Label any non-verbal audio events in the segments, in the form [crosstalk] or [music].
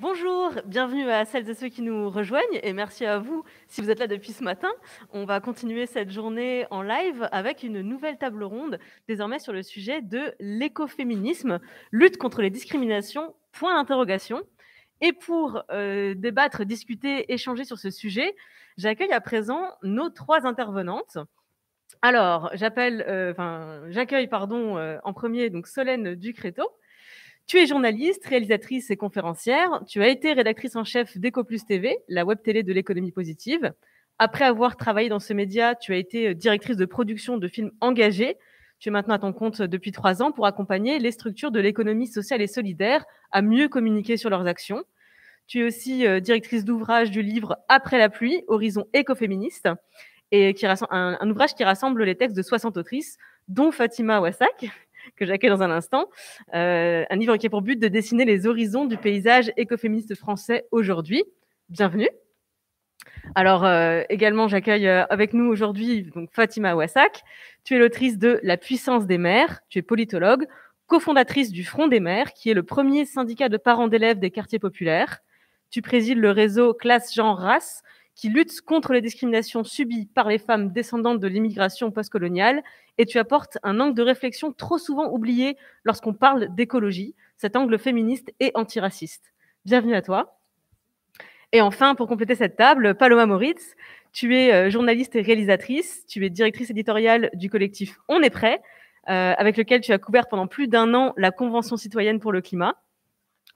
Bonjour, bienvenue à celles et ceux qui nous rejoignent et merci à vous si vous êtes là depuis ce matin. On va continuer cette journée en live avec une nouvelle table ronde désormais sur le sujet de l'écoféminisme, lutte contre les discriminations, point d'interrogation. Et pour euh, débattre, discuter, échanger sur ce sujet, j'accueille à présent nos trois intervenantes. Alors, j'appelle, euh, enfin j'accueille pardon euh, en premier donc Solène Ducréto tu es journaliste, réalisatrice et conférencière. Tu as été rédactrice en chef d'EcoPlus TV, la web télé de l'économie positive. Après avoir travaillé dans ce média, tu as été euh, directrice de production de films engagés. Tu es maintenant à ton compte euh, depuis trois ans pour accompagner les structures de l'économie sociale et solidaire à mieux communiquer sur leurs actions. Tu es aussi euh, directrice d'ouvrage du livre Après la pluie, Horizon écoféministe, et qui rassemble, un, ouvrage qui rassemble les textes de 60 autrices, dont Fatima Wassak, que j'accueille dans un instant. Euh, un livre qui a pour but de dessiner les horizons du paysage écoféministe français aujourd'hui. Bienvenue. Alors euh, également, j'accueille euh, avec nous aujourd'hui donc Fatima Ouassak. Tu es l'autrice de La puissance des mères. Tu es politologue, cofondatrice du Front des mères, qui est le premier syndicat de parents d'élèves des quartiers populaires. Tu présides le réseau Classe Genre Race, qui lutte contre les discriminations subies par les femmes descendantes de l'immigration postcoloniale, et tu apportes un angle de réflexion trop souvent oublié lorsqu'on parle d'écologie, cet angle féministe et antiraciste. Bienvenue à toi. Et enfin, pour compléter cette table, Paloma Moritz, tu es euh, journaliste et réalisatrice, tu es directrice éditoriale du collectif On est prêt, euh, avec lequel tu as couvert pendant plus d'un an la Convention citoyenne pour le climat.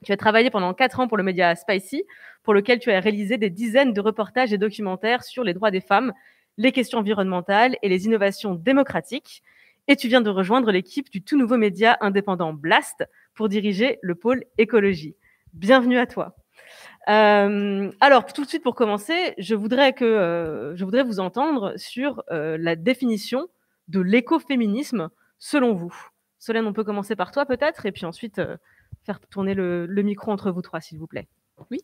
Tu as travaillé pendant quatre ans pour le média Spicy, pour lequel tu as réalisé des dizaines de reportages et documentaires sur les droits des femmes, les questions environnementales et les innovations démocratiques. Et tu viens de rejoindre l'équipe du tout nouveau média indépendant Blast pour diriger le pôle écologie. Bienvenue à toi. Euh, alors, tout de suite pour commencer, je voudrais, que, euh, je voudrais vous entendre sur euh, la définition de l'écoféminisme selon vous. Solène, on peut commencer par toi peut-être, et puis ensuite faire tourner le, micro entre vous trois, s'il vous plaît. Oui.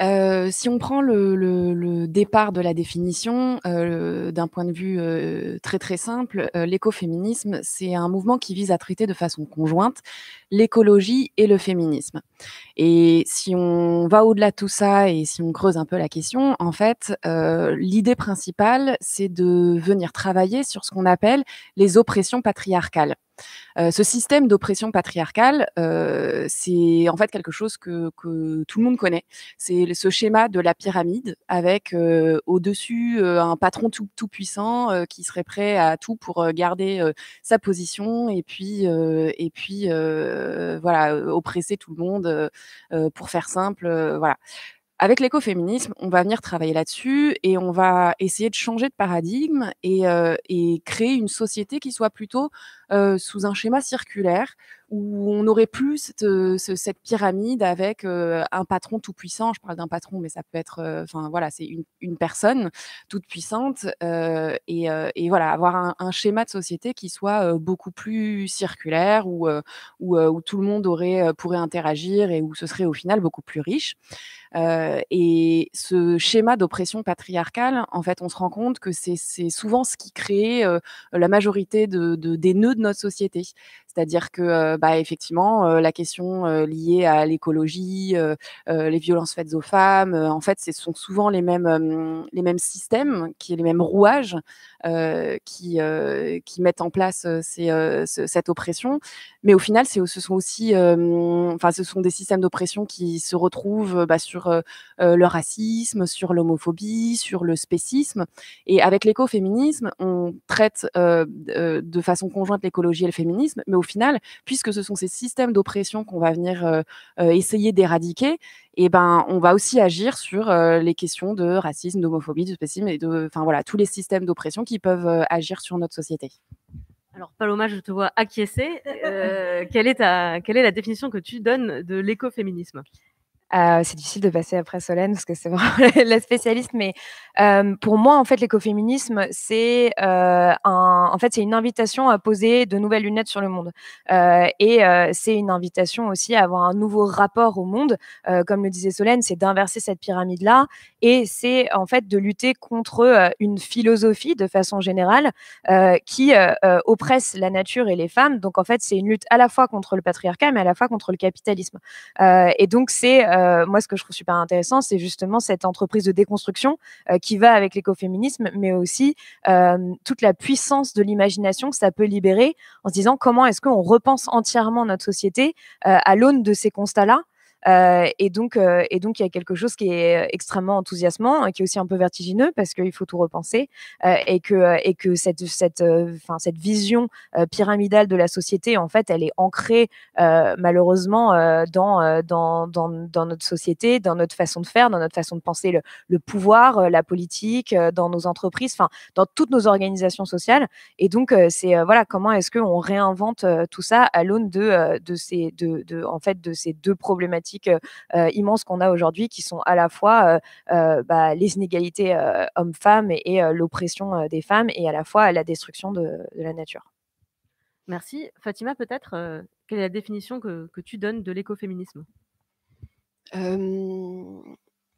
Euh, si on prend le, départ de la définition euh, d'un point de vue euh, très très simple, l'écoféminisme, c'est un mouvement qui vise à traiter de façon conjointe l'écologie et le féminisme. Et si on va au-delà de tout ça et si on creuse un peu la question, en fait, euh, l'idée principale, c'est de venir travailler sur ce qu'on appelle les oppressions patriarcales. Euh, ce système d'oppression patriarcale, euh, c'est en fait quelque chose que, que, tout le monde connaît. C'est ce schéma de la pyramide avec euh, au-dessus euh, un patron tout, tout puissant euh, qui serait prêt à tout pour garder sa position et puis, et puis voilà, oppresser tout le monde euh, pour faire simple, euh, voilà. Avec l'écoféminisme, on va venir travailler là-dessus et on va essayer de changer de paradigme et, euh, et créer une société qui soit plutôt euh, sous un schéma circulaire où on n'aurait plus cette, pyramide avec euh, un patron tout puissant. Je parle d'un patron, mais ça peut être, euh, enfin voilà, c'est une, personne toute puissante et, voilà avoir un, schéma de société qui soit beaucoup plus circulaire où, tout le monde aurait pourrait interagir et où ce serait au final beaucoup plus riche. et ce schéma d'oppression patriarcale, en fait, on se rend compte que c'est souvent ce qui crée la majorité de, des nœuds de notre société. C'est-à-dire que, bah, effectivement, la question liée à l'écologie, les violences faites aux femmes, en fait, ce sont souvent les mêmes, les mêmes systèmes, qui, les mêmes rouages qui, qui mettent en place cette oppression. Mais au final, ce sont aussi, enfin, ce sont des systèmes d'oppression qui se retrouvent bah, sur le racisme, sur l'homophobie, sur le spécisme. Et avec l'écoféminisme, on traite de façon conjointe l'écologie et le féminisme, mais final, puisque ce sont ces systèmes d'oppression qu'on va venir euh, euh, essayer d'éradiquer, et eh ben, on va aussi agir sur euh, les questions de racisme, d'homophobie, de spécisme, et de, enfin voilà, tous les systèmes d'oppression qui peuvent agir sur notre société. Alors Paloma, je te vois acquiescer. quelle est la définition que tu donnes de l'écoféminisme euh, c'est difficile de passer après Solène parce que c'est vraiment [laughs] la spécialiste, mais euh, pour moi, en fait, l'écoféminisme, c'est euh, un, en fait, c'est une invitation à poser de nouvelles lunettes sur le monde, et c'est une invitation aussi à avoir un nouveau rapport au monde. comme le disait Solène, c'est d'inverser cette pyramide là, et c'est en fait de lutter contre une philosophie de façon générale qui oppresse la nature et les femmes. Donc en fait, c'est une lutte à la fois contre le patriarcat, mais à la fois contre le capitalisme. et donc c'est euh, moi, ce que je trouve super intéressant, c'est justement cette entreprise de déconstruction euh, qui va avec l'écoféminisme, mais aussi euh, toute la puissance de l'imagination que ça peut libérer en se disant comment est-ce qu'on repense entièrement notre société à l'aune de ces constats-là euh, et donc, euh, et donc, il y a quelque chose qui est euh, extrêmement enthousiasmant et qui est aussi un peu vertigineux parce qu'il faut tout repenser et que et que cette cette enfin cette vision pyramidale de la société, en fait, elle est ancrée malheureusement dans, dans dans dans notre société, dans notre façon de faire, dans notre façon de penser le, pouvoir, la politique, dans nos entreprises, enfin dans toutes nos organisations sociales. Et donc, c'est voilà comment est-ce qu'on réinvente tout ça à l'aune de de ces de, de en fait de ces deux problématiques euh, euh, immenses qu'on a aujourd'hui, qui sont à la fois euh, bah, les inégalités hommes-femmes et, l'oppression des femmes, et à la fois la destruction de, la nature. Merci. Fatima, peut-être, quelle est la définition que, tu donnes de l'écoféminisme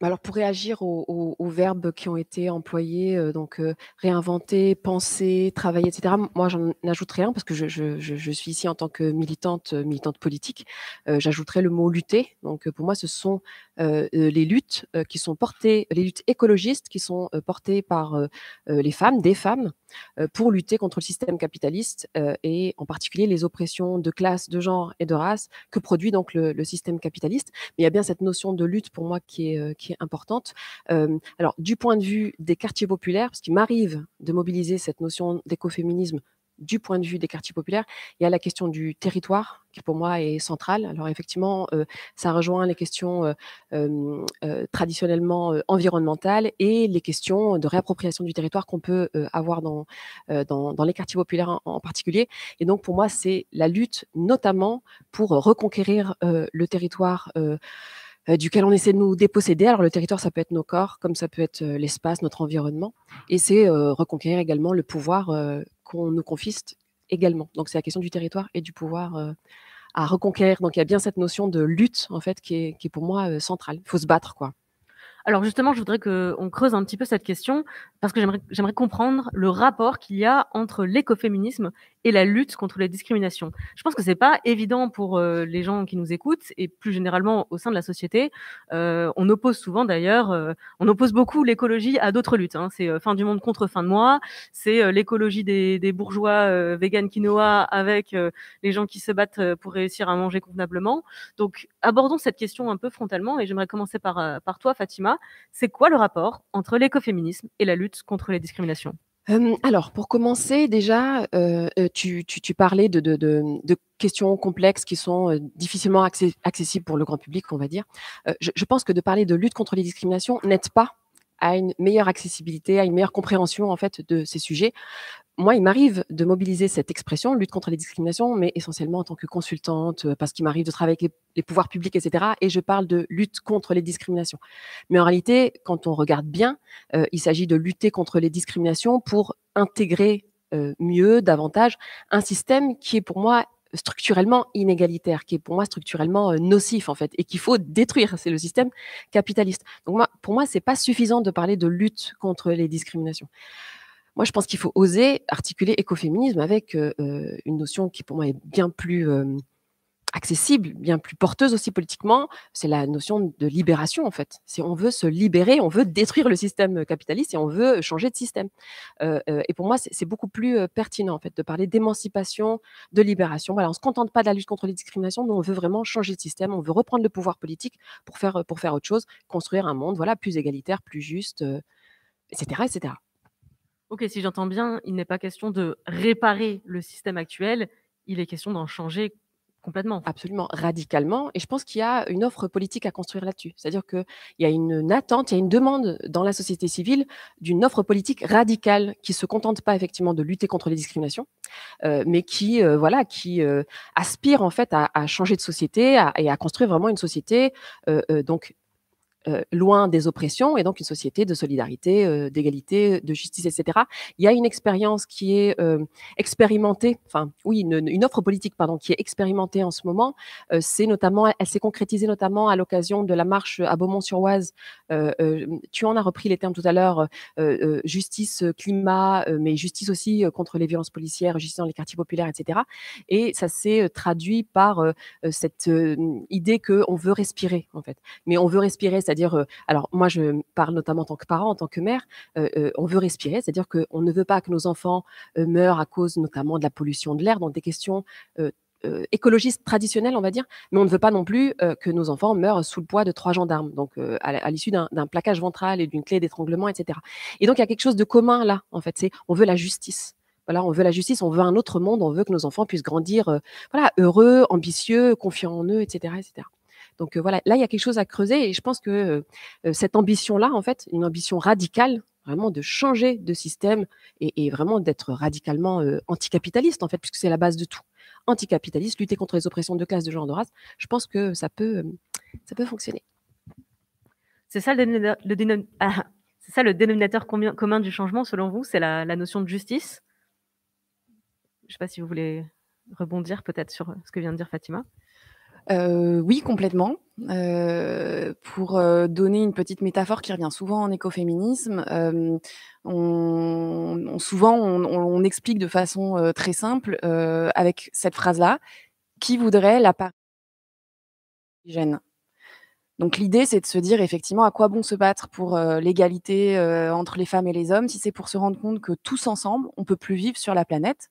bah, alors pour réagir aux, verbes qui ont été employés, euh, donc euh, réinventer, penser, travailler, etc. Moi, j'en ajouterai un parce que je, suis ici en tant que militante, euh, militante politique. J'ajouterai le mot lutter. Donc pour moi, ce sont les luttes qui sont portées, les luttes écologistes qui sont portées par les femmes, des femmes, pour lutter contre le système capitaliste et en particulier les oppressions de classe, de genre et de race que produit donc le, système capitaliste. Mais il y a bien cette notion de lutte pour moi qui est, qui importante. alors, du point de vue des quartiers populaires, parce qu'il m'arrive de mobiliser cette notion d'écoféminisme du point de vue des quartiers populaires, il y a la question du territoire qui pour moi est centrale. Alors effectivement, ça rejoint les questions traditionnellement environnementales et les questions de réappropriation du territoire qu'on peut avoir dans, les quartiers populaires en, particulier. Et donc pour moi, c'est la lutte notamment pour reconquérir le territoire. Euh, duquel on essaie de nous déposséder. Alors le territoire, ça peut être nos corps, comme ça peut être euh, l'espace, notre environnement. Et c'est euh, reconquérir également le pouvoir qu'on nous confiste également. Donc c'est la question du territoire et du pouvoir à reconquérir. Donc il y a bien cette notion de lutte, en fait, qui est, qui est pour moi centrale. Il faut se battre, quoi. Alors justement, je voudrais qu'on creuse un petit peu cette question parce que j'aimerais comprendre le rapport qu'il y a entre l'écoféminisme et la lutte contre les discriminations. Je pense que c'est pas évident pour euh, les gens qui nous écoutent et plus généralement au sein de la société. Euh, on oppose souvent d'ailleurs, euh, on oppose beaucoup l'écologie à d'autres luttes. Hein. C'est fin du monde contre fin de mois, c'est l'écologie des, des, bourgeois vegan quinoa avec les gens qui se battent pour réussir à manger convenablement. Donc abordons cette question un peu frontalement et j'aimerais commencer par, par toi Fatima. C'est quoi le rapport entre l'écoféminisme et la lutte contre les discriminations alors, pour commencer, déjà, tu, parlais de, questions complexes qui sont difficilement accessibles pour le grand public, on va dire. Je, je, pense que de parler de lutte contre les discriminations n'aide pas à une meilleure accessibilité, à une meilleure compréhension en fait de ces sujets moi, il m'arrive de mobiliser cette expression, lutte contre les discriminations, mais essentiellement en tant que consultante, euh, parce qu'il m'arrive de travailler avec les, pouvoirs publics, etc. Et je parle de lutte contre les discriminations. Mais en réalité, quand on regarde bien, euh, il s'agit de lutter contre les discriminations pour intégrer euh, mieux, davantage, un système qui est pour moi structurellement inégalitaire, qui est pour moi structurellement nocif en fait, et qu'il faut détruire. C'est le système capitaliste. Donc moi, pour moi, c'est pas suffisant de parler de lutte contre les discriminations. Moi, je pense qu'il faut oser articuler écoféminisme avec euh, euh, une notion qui, pour moi, est bien plus euh, accessible, bien plus porteuse aussi politiquement. C'est la notion de libération, en fait. Si on veut se libérer, on veut détruire le système capitaliste et on veut changer de système. et pour moi, c'est beaucoup plus pertinent, en fait, de parler d'émancipation, de libération. Voilà, on ne se contente pas de la lutte contre les discriminations, mais on veut vraiment changer de système, on veut reprendre le pouvoir politique pour faire, pour faire autre chose, construire un monde voilà, plus égalitaire, plus juste, etc., etc. Ok, si j'entends bien, il n'est pas question de réparer le système actuel, il est question d'en changer complètement. Absolument, radicalement. Et je pense qu'il y a une offre politique à construire là-dessus. C'est-à-dire qu'il y a une attente, il y a une demande dans la société civile d'une offre politique radicale qui ne se contente pas effectivement de lutter contre les discriminations, euh, mais qui euh, voilà, qui euh, aspire en fait à, changer de société et à construire vraiment une société donc euh, loin des oppressions et donc une société de solidarité, euh, d'égalité, de justice, etc. Il y a une expérience qui est euh, expérimentée, enfin oui, une, offre politique pardon qui est expérimentée en ce moment. c'est notamment, elle s'est concrétisée notamment à l'occasion de la marche à Beaumont-sur-Oise. tu en as repris les termes tout à l'heure, justice climat, mais justice aussi contre les violences policières, justice dans les quartiers populaires, etc. Et ça s'est traduit par cette idée que on veut respirer en fait, mais on veut respirer, cest c'est-à-dire, euh, alors moi je parle notamment en tant que parent, en tant que mère, euh, euh, on veut respirer, c'est-à-dire qu'on ne veut pas que nos enfants meurent à cause notamment de la pollution de l'air, donc des questions écologistes traditionnelles, on va dire, mais on ne veut pas non plus que nos enfants meurent sous le poids de trois gendarmes, donc à l'issue d'un plaquage ventral et d'une clé d'étranglement, etc. Et donc il y a quelque chose de commun là, en fait, c'est on veut la justice. Voilà, on veut la justice, on veut un autre monde, on veut que nos enfants puissent grandir, voilà, heureux, ambitieux, confiants en eux, etc., etc. Donc voilà, là, il y a quelque chose à creuser et je pense que cette ambition-là, en fait, une ambition radicale, vraiment de changer de système et, vraiment d'être radicalement anticapitaliste, en fait, puisque c'est la base de tout. Anticapitaliste, lutter contre les oppressions de classe, de genre, de race, je pense que ça peut, ça peut fonctionner. C'est ça le, dénominateur, ah, [laughs] commun, du changement, selon vous C'est la, la, notion de justice Je ne sais pas si vous voulez rebondir peut-être sur euh, ce que vient de dire Fatima. Euh, oui, complètement. Euh, pour euh, donner une petite métaphore qui revient souvent en écoféminisme, souvent on, explique de façon très simple avec cette phrase-là qui voudrait la gêne. Donc l'idée c'est de se dire effectivement à quoi bon se battre pour l'égalité entre les femmes et les hommes si c'est pour se rendre compte que tous ensemble on peut plus vivre sur la planète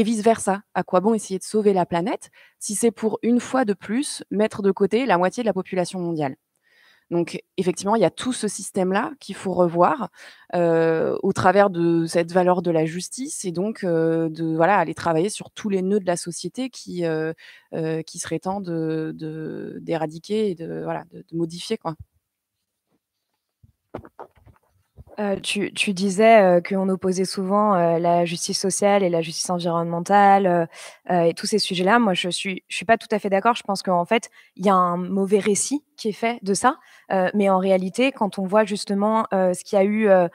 et vice-versa. À quoi bon essayer de sauver la planète si c'est pour une fois de plus mettre de côté la moitié de la population mondiale donc effectivement, il y a tout ce système-là qu'il faut revoir euh, au travers de cette valeur de la justice et donc euh, de voilà aller travailler sur tous les nœuds de la société qui euh, euh qui serait temps de d'éradiquer et de voilà modifier quoi. Euh, tu, disais euh, qu'on opposait souvent euh, la justice sociale et la justice environnementale et tous ces sujets-là. Moi, je suis, je suis pas tout à fait d'accord. Je pense qu'en fait, il y a un mauvais récit qui est fait de ça. Euh, mais en réalité, quand on voit justement euh, ce qu'il y a eu euh,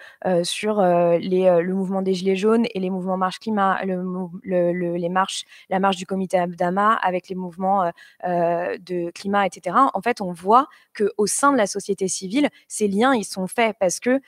sur les, le mouvement des Gilets jaunes et les mouvements Marche Climat, le, les marches, la marche du comité Abdama avec les mouvements de climat, etc., en fait, on voit qu'au sein de la société civile, ces liens, ils sont faits parce que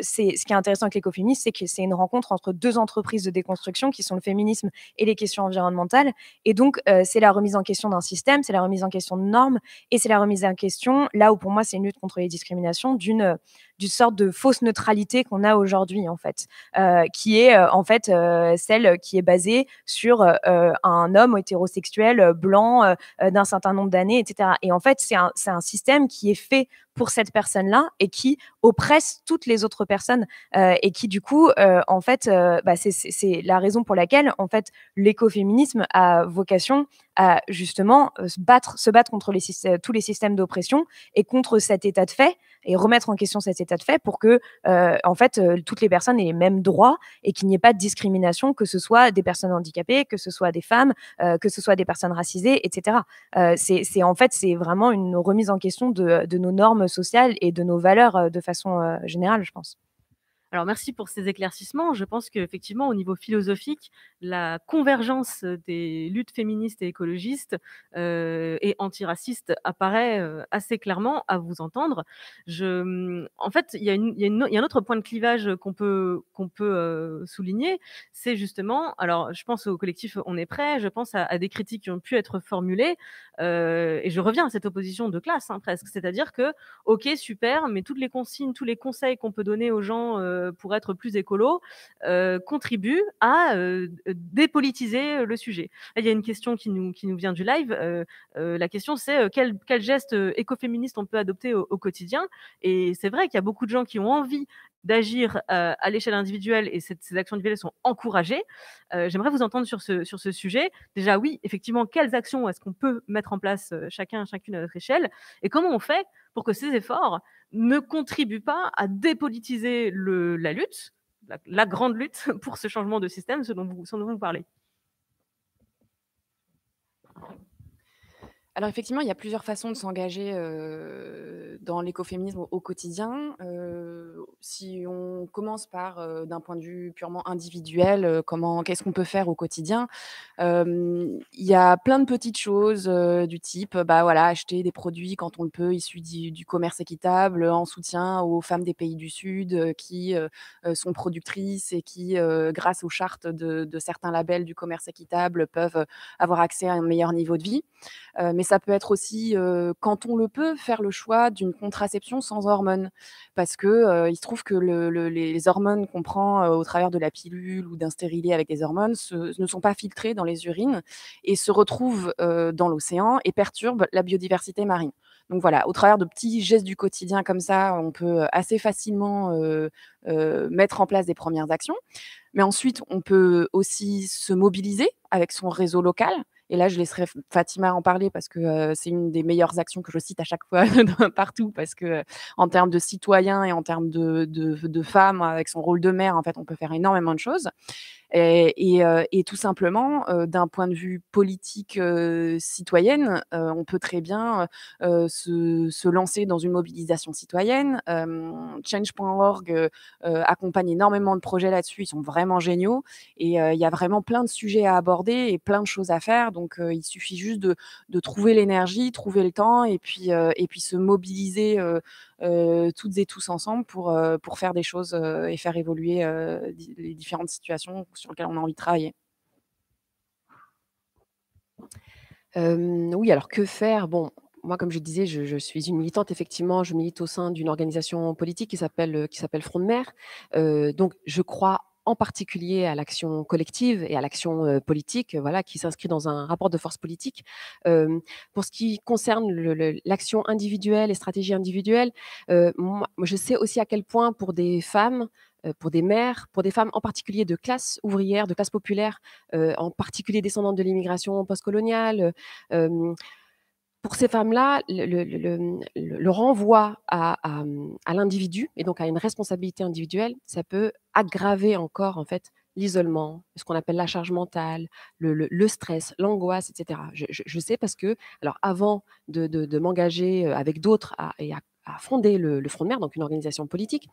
c'est ce qui est intéressant avec l'écoféminisme, c'est que c'est une rencontre entre deux entreprises de déconstruction qui sont le féminisme et les questions environnementales. Et donc, c'est la remise en question d'un système, c'est la remise en question de normes et c'est la remise en question là où pour moi c'est une lutte contre les discriminations, d'une d'une sorte de fausse neutralité qu'on a aujourd'hui en fait, euh, qui est euh, en fait euh, celle qui est basée sur un homme hétérosexuel blanc d'un certain nombre d'années, etc. Et en fait, c'est un, système qui est fait pour cette personne-là et qui oppresse toutes les autres personnes et qui du coup en fait bah, c'est la raison pour laquelle en fait l'écoféminisme a vocation à justement se battre contre tous les systèmes d'oppression et contre cet état de fait et remettre en question cet état de fait pour que, euh, en fait, euh, toutes les personnes aient les mêmes droits et qu'il n'y ait pas de discrimination, que ce soit des personnes handicapées, que ce soit des femmes, euh, que ce soit des personnes racisées, etc. c'est en fait, c'est vraiment une remise en question de, nos normes sociales et de nos valeurs de façon générale, je pense. Alors merci pour ces éclaircissements. Je pense qu'effectivement, au niveau philosophique, la convergence euh, des luttes féministes et écologistes euh, et antiracistes apparaît euh, assez clairement à vous entendre. Je, en fait, il y, a un autre point de clivage qu'on peut, qu'on peut souligner, c'est justement, alors je pense au collectif On est prêt, je pense à, des critiques qui ont pu être formulées, et je reviens à cette opposition de classe hein, presque, c'est-à-dire que, ok, super, mais toutes les consignes, tous les conseils qu'on peut donner aux gens euh, pour être plus écolo, euh, contribue à euh, dépolitiser le sujet. il y a une question qui nous, qui nous vient du live. la question, c'est quel, quel, geste écoféministe on peut adopter au, quotidien Et c'est vrai qu'il y a beaucoup de gens qui ont envie d'agir à l'échelle individuelle et ces actions individuelles sont encouragées. J'aimerais vous entendre sur ce, sur ce sujet. Déjà, oui, effectivement, quelles actions est-ce qu'on peut mettre en place chacun, chacune à notre échelle et comment on fait pour que ces efforts ne contribuent pas à dépolitiser la lutte, la, grande lutte [laughs] pour ce changement de système, ce dont vous, dont vous parlez. Alors effectivement, il y a plusieurs façons de s'engager dans l'écoféminisme au, quotidien. si on commence par, d'un point de vue purement individuel, comment, qu'est-ce qu'on peut faire au quotidien Il y a plein de petites choses du type, bah voilà, acheter des produits quand on le peut, issus du, commerce équitable, en soutien aux femmes des pays du Sud qui sont productrices et qui, grâce aux chartes de, de, certains labels du commerce équitable, peuvent avoir accès à un meilleur niveau de vie. Mais ça peut être aussi, quand on le peut, faire le choix d'une contraception sans hormones. Parce que il se trouve que les hormones qu'on prend au travers de la pilule ou d'un stérilet avec des hormones ne sont pas filtrées dans les urines et se retrouvent dans l'océan et perturbent la biodiversité marine. Donc voilà, au travers de petits gestes du quotidien comme ça, on peut assez facilement mettre en place des premières actions. Mais ensuite, on peut aussi se mobiliser avec son réseau local. Et là, je laisserai Fatima en parler parce que c'est une des meilleures actions que je cite à chaque fois [laughs] partout parce que en termes de citoyens et en termes de, de femmes, avec son rôle de mère, en fait, on peut faire énormément de choses. Et, euh, et tout simplement, euh, d'un point de vue politique euh, citoyenne, on peut très bien se, se, lancer dans une mobilisation citoyenne. Change.org accompagne énormément de projets là-dessus. Ils sont vraiment géniaux. Et il y a vraiment plein de sujets à aborder et plein de choses à faire. Donc, il suffit juste de, de trouver l'énergie, trouver le temps et puis, et puis se mobiliser euh, toutes et tous ensemble pour, euh, pour faire des choses euh, et faire évoluer les différentes situations sur lesquelles on a envie de travailler. oui, alors que faire Bon, moi, comme je disais, je, suis une militante, effectivement, je milite au sein d'une organisation politique qui s'appelle Front de mer. donc, je crois en particulier à l'action collective et à l'action politique, voilà, qui s'inscrit dans un rapport de force politique. pour ce qui concerne l'action individuelle et stratégie individuelle, je sais aussi à quel point pour des femmes, pour des mères, pour des femmes en particulier de classe ouvrière, de classe populaire, en particulier descendantes de l'immigration postcoloniale, pour ces femmes-là, le, renvoi à, l'individu et donc à une responsabilité individuelle, ça peut aggraver encore en fait l'isolement, ce qu'on appelle la charge mentale, le, stress, l'angoisse, etc. Je, sais parce que, alors avant de, m'engager euh, avec d'autres et à fonder le, Front de mer, donc une organisation politique.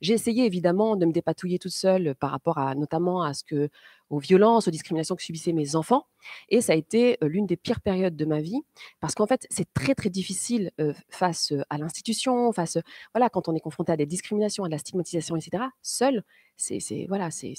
J'ai essayé évidemment de me dépatouiller toute seule euh, par rapport à notamment à ce que aux violences, aux discriminations que subissaient mes enfants. Et ça a été euh, l'une des pires périodes de ma vie parce qu'en fait, c'est très très difficile euh, face euh, à l'institution, face voilà, quand on est confronté à des discriminations, à de la stigmatisation, etc. Seul, c'est voilà, c'est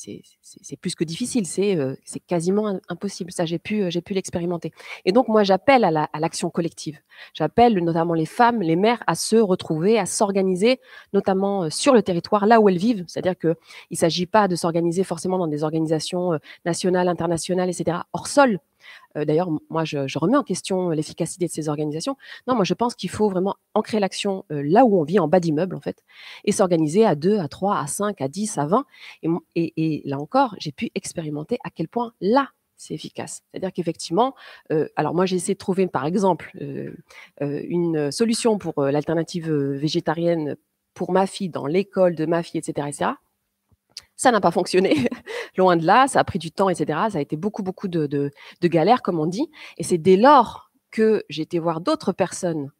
plus que difficile, c'est c'est quasiment impossible. Ça, j'ai pu j'ai pu l'expérimenter. Et donc moi, j'appelle à l'action collective. J'appelle notamment les femmes, les mères à se retrouver, à s'organiser, notamment sur le territoire là où elles vivent. C'est-à-dire que il s'agit pas de s'organiser forcément dans des organisations nationales, internationales, etc., hors sol. Euh, d'ailleurs, moi, je, remets en question euh, l'efficacité de ces organisations. Non, moi, je pense qu'il faut vraiment ancrer l'action euh, là où on vit, en bas d'immeuble, en fait, et s'organiser à 2, à 3, à 5, à 10, à 20. Et, là encore, j'ai pu expérimenter à quel point là, c'est efficace. C'est-à-dire qu'effectivement, alors moi j'ai essayé de trouver par exemple une solution pour l'alternative végétarienne pour ma fille dans l'école de ma fille, etc., etc. Ça n'a pas fonctionné, [laughs] loin de là, ça a pris du temps, etc. Ça a été beaucoup, beaucoup de, de, galères, comme on dit. Et c'est dès lors que j'ai été voir d'autres personnes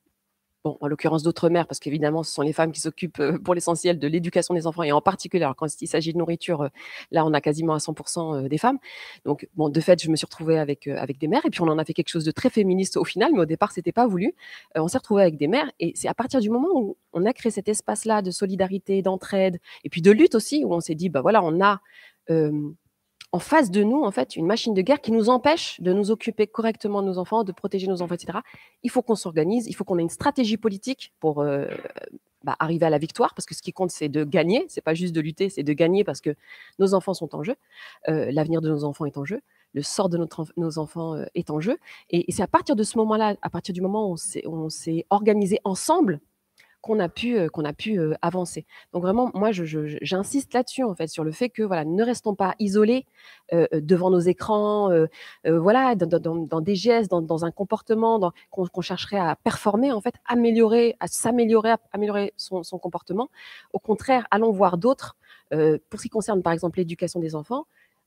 Bon, en l'occurrence d'autres mères, parce qu'évidemment, ce sont les femmes qui s'occupent euh, pour l'essentiel de l'éducation des enfants, et en particulier, quand il s'agit de nourriture, euh, là, on a quasiment à 100% euh, des femmes. Donc, bon, de fait, je me suis retrouvée avec, avec des mères, et puis on en a fait quelque chose de très féministe au final, mais au départ, c'était pas voulu. on s'est retrouvé avec des mères, et c'est à partir du moment où on a créé cet espace-là de solidarité, d'entraide, et puis de lutte aussi, où on s'est dit, ben voilà, on a en face de nous, en fait, une machine de guerre qui nous empêche de nous occuper correctement de nos enfants, de protéger nos enfants, etc. Il faut qu'on s'organise, il faut qu'on ait une stratégie politique pour euh, bah, arriver à la victoire, parce que ce qui compte, c'est de gagner, c'est pas juste de lutter, c'est de gagner parce que nos enfants sont en jeu, euh, l'avenir de nos enfants est en jeu, le sort de nos enfants euh, est en jeu. Et, et c'est à partir de ce moment-là, à partir du moment où on s'est organisé ensemble qu'on a pu, qu'on a pu avancer. Donc vraiment, moi, j'insiste là-dessus, en fait, sur le fait que, voilà, ne restons pas isolés devant nos écrans, voilà, dans, des gestes, dans, un comportement qu'on chercherait à performer, en fait, améliorer, à s'améliorer, à améliorer son, comportement. Au contraire, allons voir d'autres. pour ce qui concerne, par exemple, l'éducation des enfants,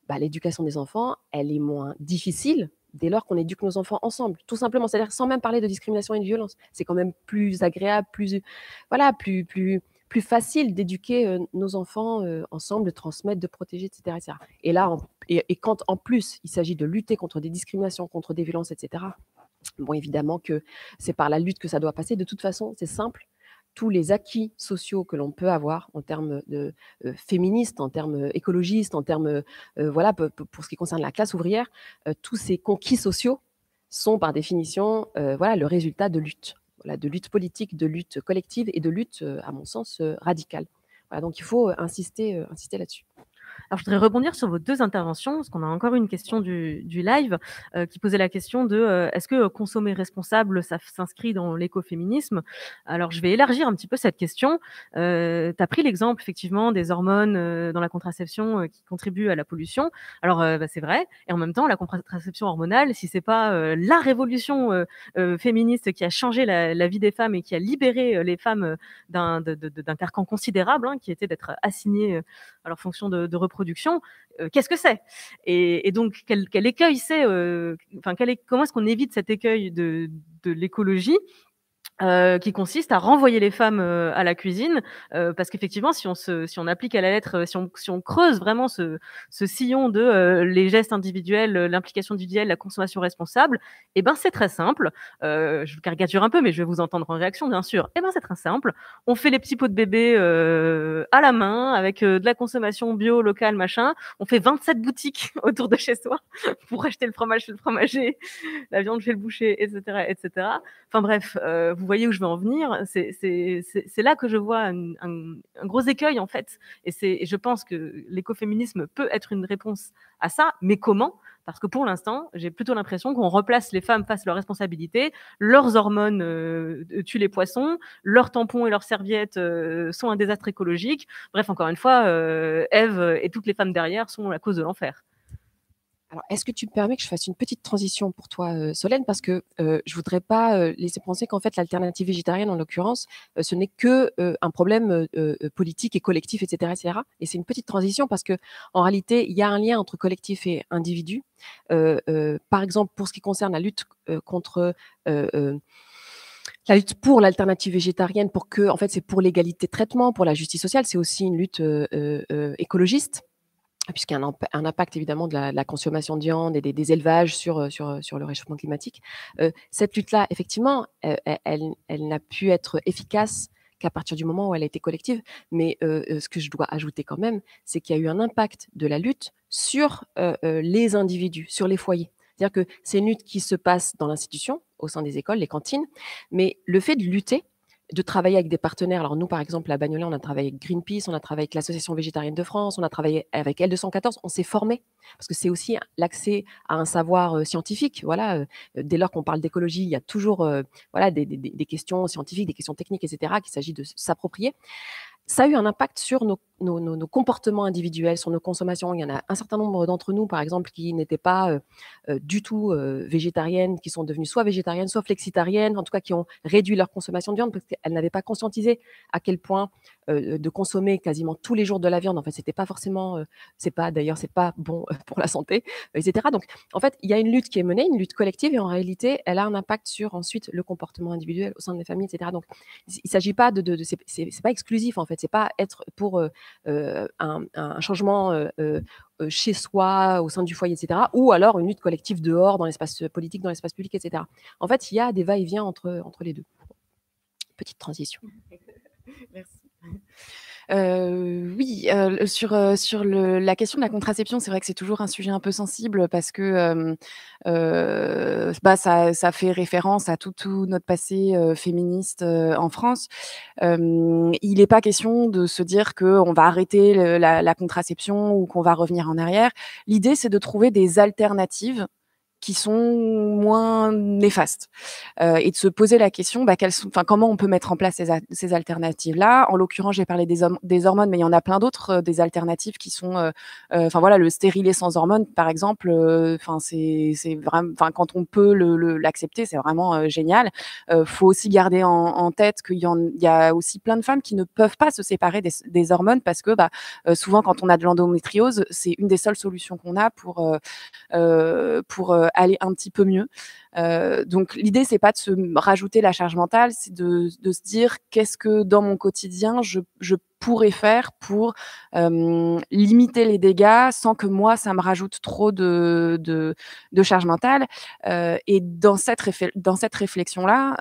bah, l'éducation des enfants, elle est moins difficile dès lors qu'on éduque nos enfants ensemble, tout simplement, c'est-à-dire sans même parler de discrimination et de violence. C'est quand même plus agréable, plus, voilà, plus, plus, plus facile d'éduquer euh, nos enfants euh, ensemble, de transmettre, de protéger, etc. Et là, et, quand en plus il s'agit de lutter contre des discriminations, contre des violences, etc. Bon, évidemment que c'est par la lutte que ça doit passer. De toute façon, c'est simple tous les acquis sociaux que l'on peut avoir en termes de euh, féministes, en termes euh, écologistes, en termes euh, voilà pour, ce qui concerne la classe ouvrière, tous ces conquis sociaux sont par définition voilà le résultat de lutte, voilà, de lutte politique, de lutte collective et de lutte à mon sens radicales. Voilà, donc il faut insister, insister là-dessus. Alors, je voudrais rebondir sur vos deux interventions, parce qu'on a encore une question du, du live euh, qui posait la question de euh, est-ce que euh, consommer responsable, ça s'inscrit dans l'écoféminisme Alors, je vais élargir un petit peu cette question. Euh, tu as pris l'exemple, effectivement, des hormones dans la contraception qui contribuent à la pollution. Alors, bah, c'est vrai. Et en même temps, la contraception hormonale, si c'est pas la révolution féministe qui a changé la, la, vie des femmes et qui a libéré les femmes d'un carcan considérable, hein, qui était d'être assignées à leur fonction de, de production, euh, qu'est-ce que c'est et, donc, quel, écueil c'est euh, Enfin, comment est-ce qu'on évite cet écueil de, de l'écologie euh, qui consiste à renvoyer les femmes euh, à la cuisine, euh, parce qu'effectivement, si on se, si on applique à la lettre, si on, si on creuse vraiment ce, ce sillon de les gestes individuels, l'implication individuelle, la consommation responsable, eh ben c'est très simple. je vous caricature un peu, mais je vais vous entendre en réaction, bien sûr. Eh ben c'est très simple. On fait les petits pots de bébé à la main, avec de la consommation bio, locale, machin. On fait 27 boutiques [laughs] autour de chez soi [laughs] pour acheter le fromage chez le fromager, la viande chez le boucher, etc., etc. Enfin bref, vous voyez où je veux en venir. C'est là que je vois un, gros écueil, en fait. Et, je pense que l'écoféminisme peut être une réponse à ça, mais comment parce que pour l'instant, j'ai plutôt l'impression qu'on replace les femmes face à leurs responsabilités. Leurs hormones euh, tuent les poissons, leurs tampons et leurs serviettes euh, sont un désastre écologique. Bref, encore une fois, euh, Eve et toutes les femmes derrière sont la cause de l'enfer. Alors, est-ce que tu me permets que je fasse une petite transition pour toi, euh, Solène, parce que euh, je voudrais pas euh, laisser penser qu'en fait l'alternative végétarienne, en l'occurrence, ce n'est que un problème politique et collectif, etc., etc. Et c'est une petite transition parce que en réalité, il y a un lien entre collectif et individu. par exemple, pour ce qui concerne la lutte contre la lutte pour l'alternative végétarienne, pour que, en fait, c'est pour l'égalité de traitement, pour la justice sociale, c'est aussi une lutte écologiste puisqu'il y a un, impact évidemment de la, consommation de viande et des, élevages sur, euh, euh, sur, le réchauffement climatique. Euh, cette lutte-là, effectivement, elle, n'a pu être efficace qu'à partir du moment où elle a été collective. Mais ce que je dois ajouter quand même, c'est qu'il y a eu un impact de la lutte sur les individus, sur les foyers. C'est-à-dire que c'est une lutte qui se passe dans l'institution, au sein des écoles, les cantines, mais le fait de lutter, de travailler avec des partenaires. Alors nous, par exemple, à Bagnolet, on a travaillé avec Greenpeace, on a travaillé avec l'Association végétarienne de France, on a travaillé avec L214, on s'est formé, parce que c'est aussi l'accès à un savoir euh, scientifique. Voilà, euh, dès lors qu'on parle d'écologie, il y a toujours euh, voilà, des, des questions scientifiques, des questions techniques, etc., qu'il s'agit de s'approprier. Ça a eu un impact sur nos nos, comportements individuels, sur nos consommations. Il y en a un certain nombre d'entre nous, par exemple, qui n'étaient pas euh, euh, du tout euh, végétariennes, qui sont devenues soit végétariennes, soit flexitariennes, en tout cas qui ont réduit leur consommation de viande parce qu'elles n'avaient pas conscientisé à quel point de consommer quasiment tous les jours de la viande, en fait, c'était pas forcément, c'est pas d'ailleurs, c'est pas bon pour la santé, etc. Donc, en fait, il y a une lutte qui est menée, une lutte collective, et en réalité, elle a un impact sur ensuite le comportement individuel au sein des familles, etc. Donc, il s'agit pas de, de, de c'est pas exclusif en fait, c'est pas être pour euh, un, changement euh, euh, chez soi, au sein du foyer, etc., ou alors une lutte collective dehors, dans l'espace politique, dans l'espace public, etc. En fait, il y a des va-et-vient entre, entre les deux. Petite transition. [laughs] Merci. Euh, oui, euh, sur, euh, sur le, la question de la contraception, c'est vrai que c'est toujours un sujet un peu sensible parce que euh, bah, ça, ça, fait référence à tout, tout notre passé féministe en France. il n'est pas question de se dire qu'on va arrêter la, la, contraception ou qu'on va revenir en arrière. L'idée, c'est de trouver des alternatives qui sont moins néfastes euh, et de se poser la question bah, sont, enfin comment on peut mettre en place ces, alternatives là en l'occurrence j'ai parlé des, hormones mais il y en a plein d'autres euh, des alternatives qui sont euh, enfin voilà le stérilet sans hormones par exemple enfin c'est vraiment quand on peut l'accepter c'est vraiment génial faut aussi garder en, tête qu'il y, a aussi plein de femmes qui ne peuvent pas se séparer des, hormones parce que bah, souvent quand on a de l'endométriose c'est une des seules solutions qu'on a pour pour euh, aller un petit peu mieux. Euh, donc l'idée c'est pas de se rajouter la charge mentale, c'est de, se dire qu'est-ce que dans mon quotidien je, pourrais faire pour euh, limiter les dégâts sans que moi, ça me rajoute trop de, charge mentale. et dans cette, réflexion-là,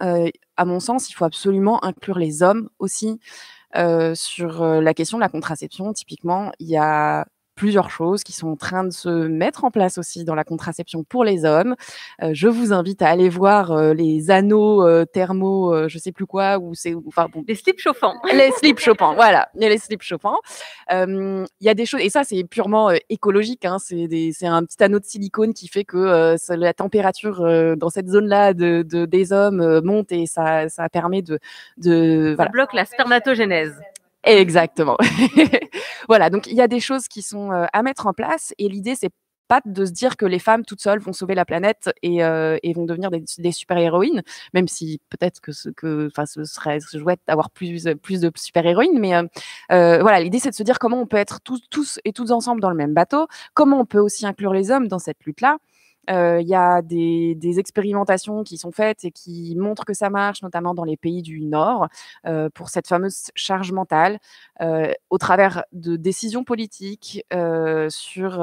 à mon sens, il faut absolument inclure les hommes aussi. sur la question de la contraception, typiquement, il y a plusieurs choses qui sont en train de se mettre en place aussi dans la contraception pour les hommes. Euh, je vous invite à aller voir euh, les anneaux euh, thermaux, euh, je sais plus quoi, ou c'est enfin bon, les slips chauffants. [laughs] Les slips chauffants, voilà, les slips chauffants. Il y a des choses et ça c'est purement écologique. Hein, c'est un petit anneau de silicone qui fait que la température dans cette zone-là de, des hommes monte et ça, ça permet de, de ça bloque la spermatogénèse. Exactement. [laughs] Voilà, donc il y a des choses qui sont euh, à mettre en place et l'idée, c'est pas de se dire que les femmes toutes seules vont sauver la planète et, euh, vont devenir des, super-héroïnes, même si peut-être que ce, que, ce serait chouette d'avoir plus, plus de super-héroïnes. Mais euh, voilà, l'idée, c'est de se dire comment on peut être tous, tous et toutes ensemble dans le même bateau, comment on peut aussi inclure les hommes dans cette lutte-là, euh, il y a des, expérimentations qui sont faites et qui montrent que ça marche, notamment dans les pays du Nord, euh, pour cette fameuse charge mentale, euh, au travers de décisions politiques sur,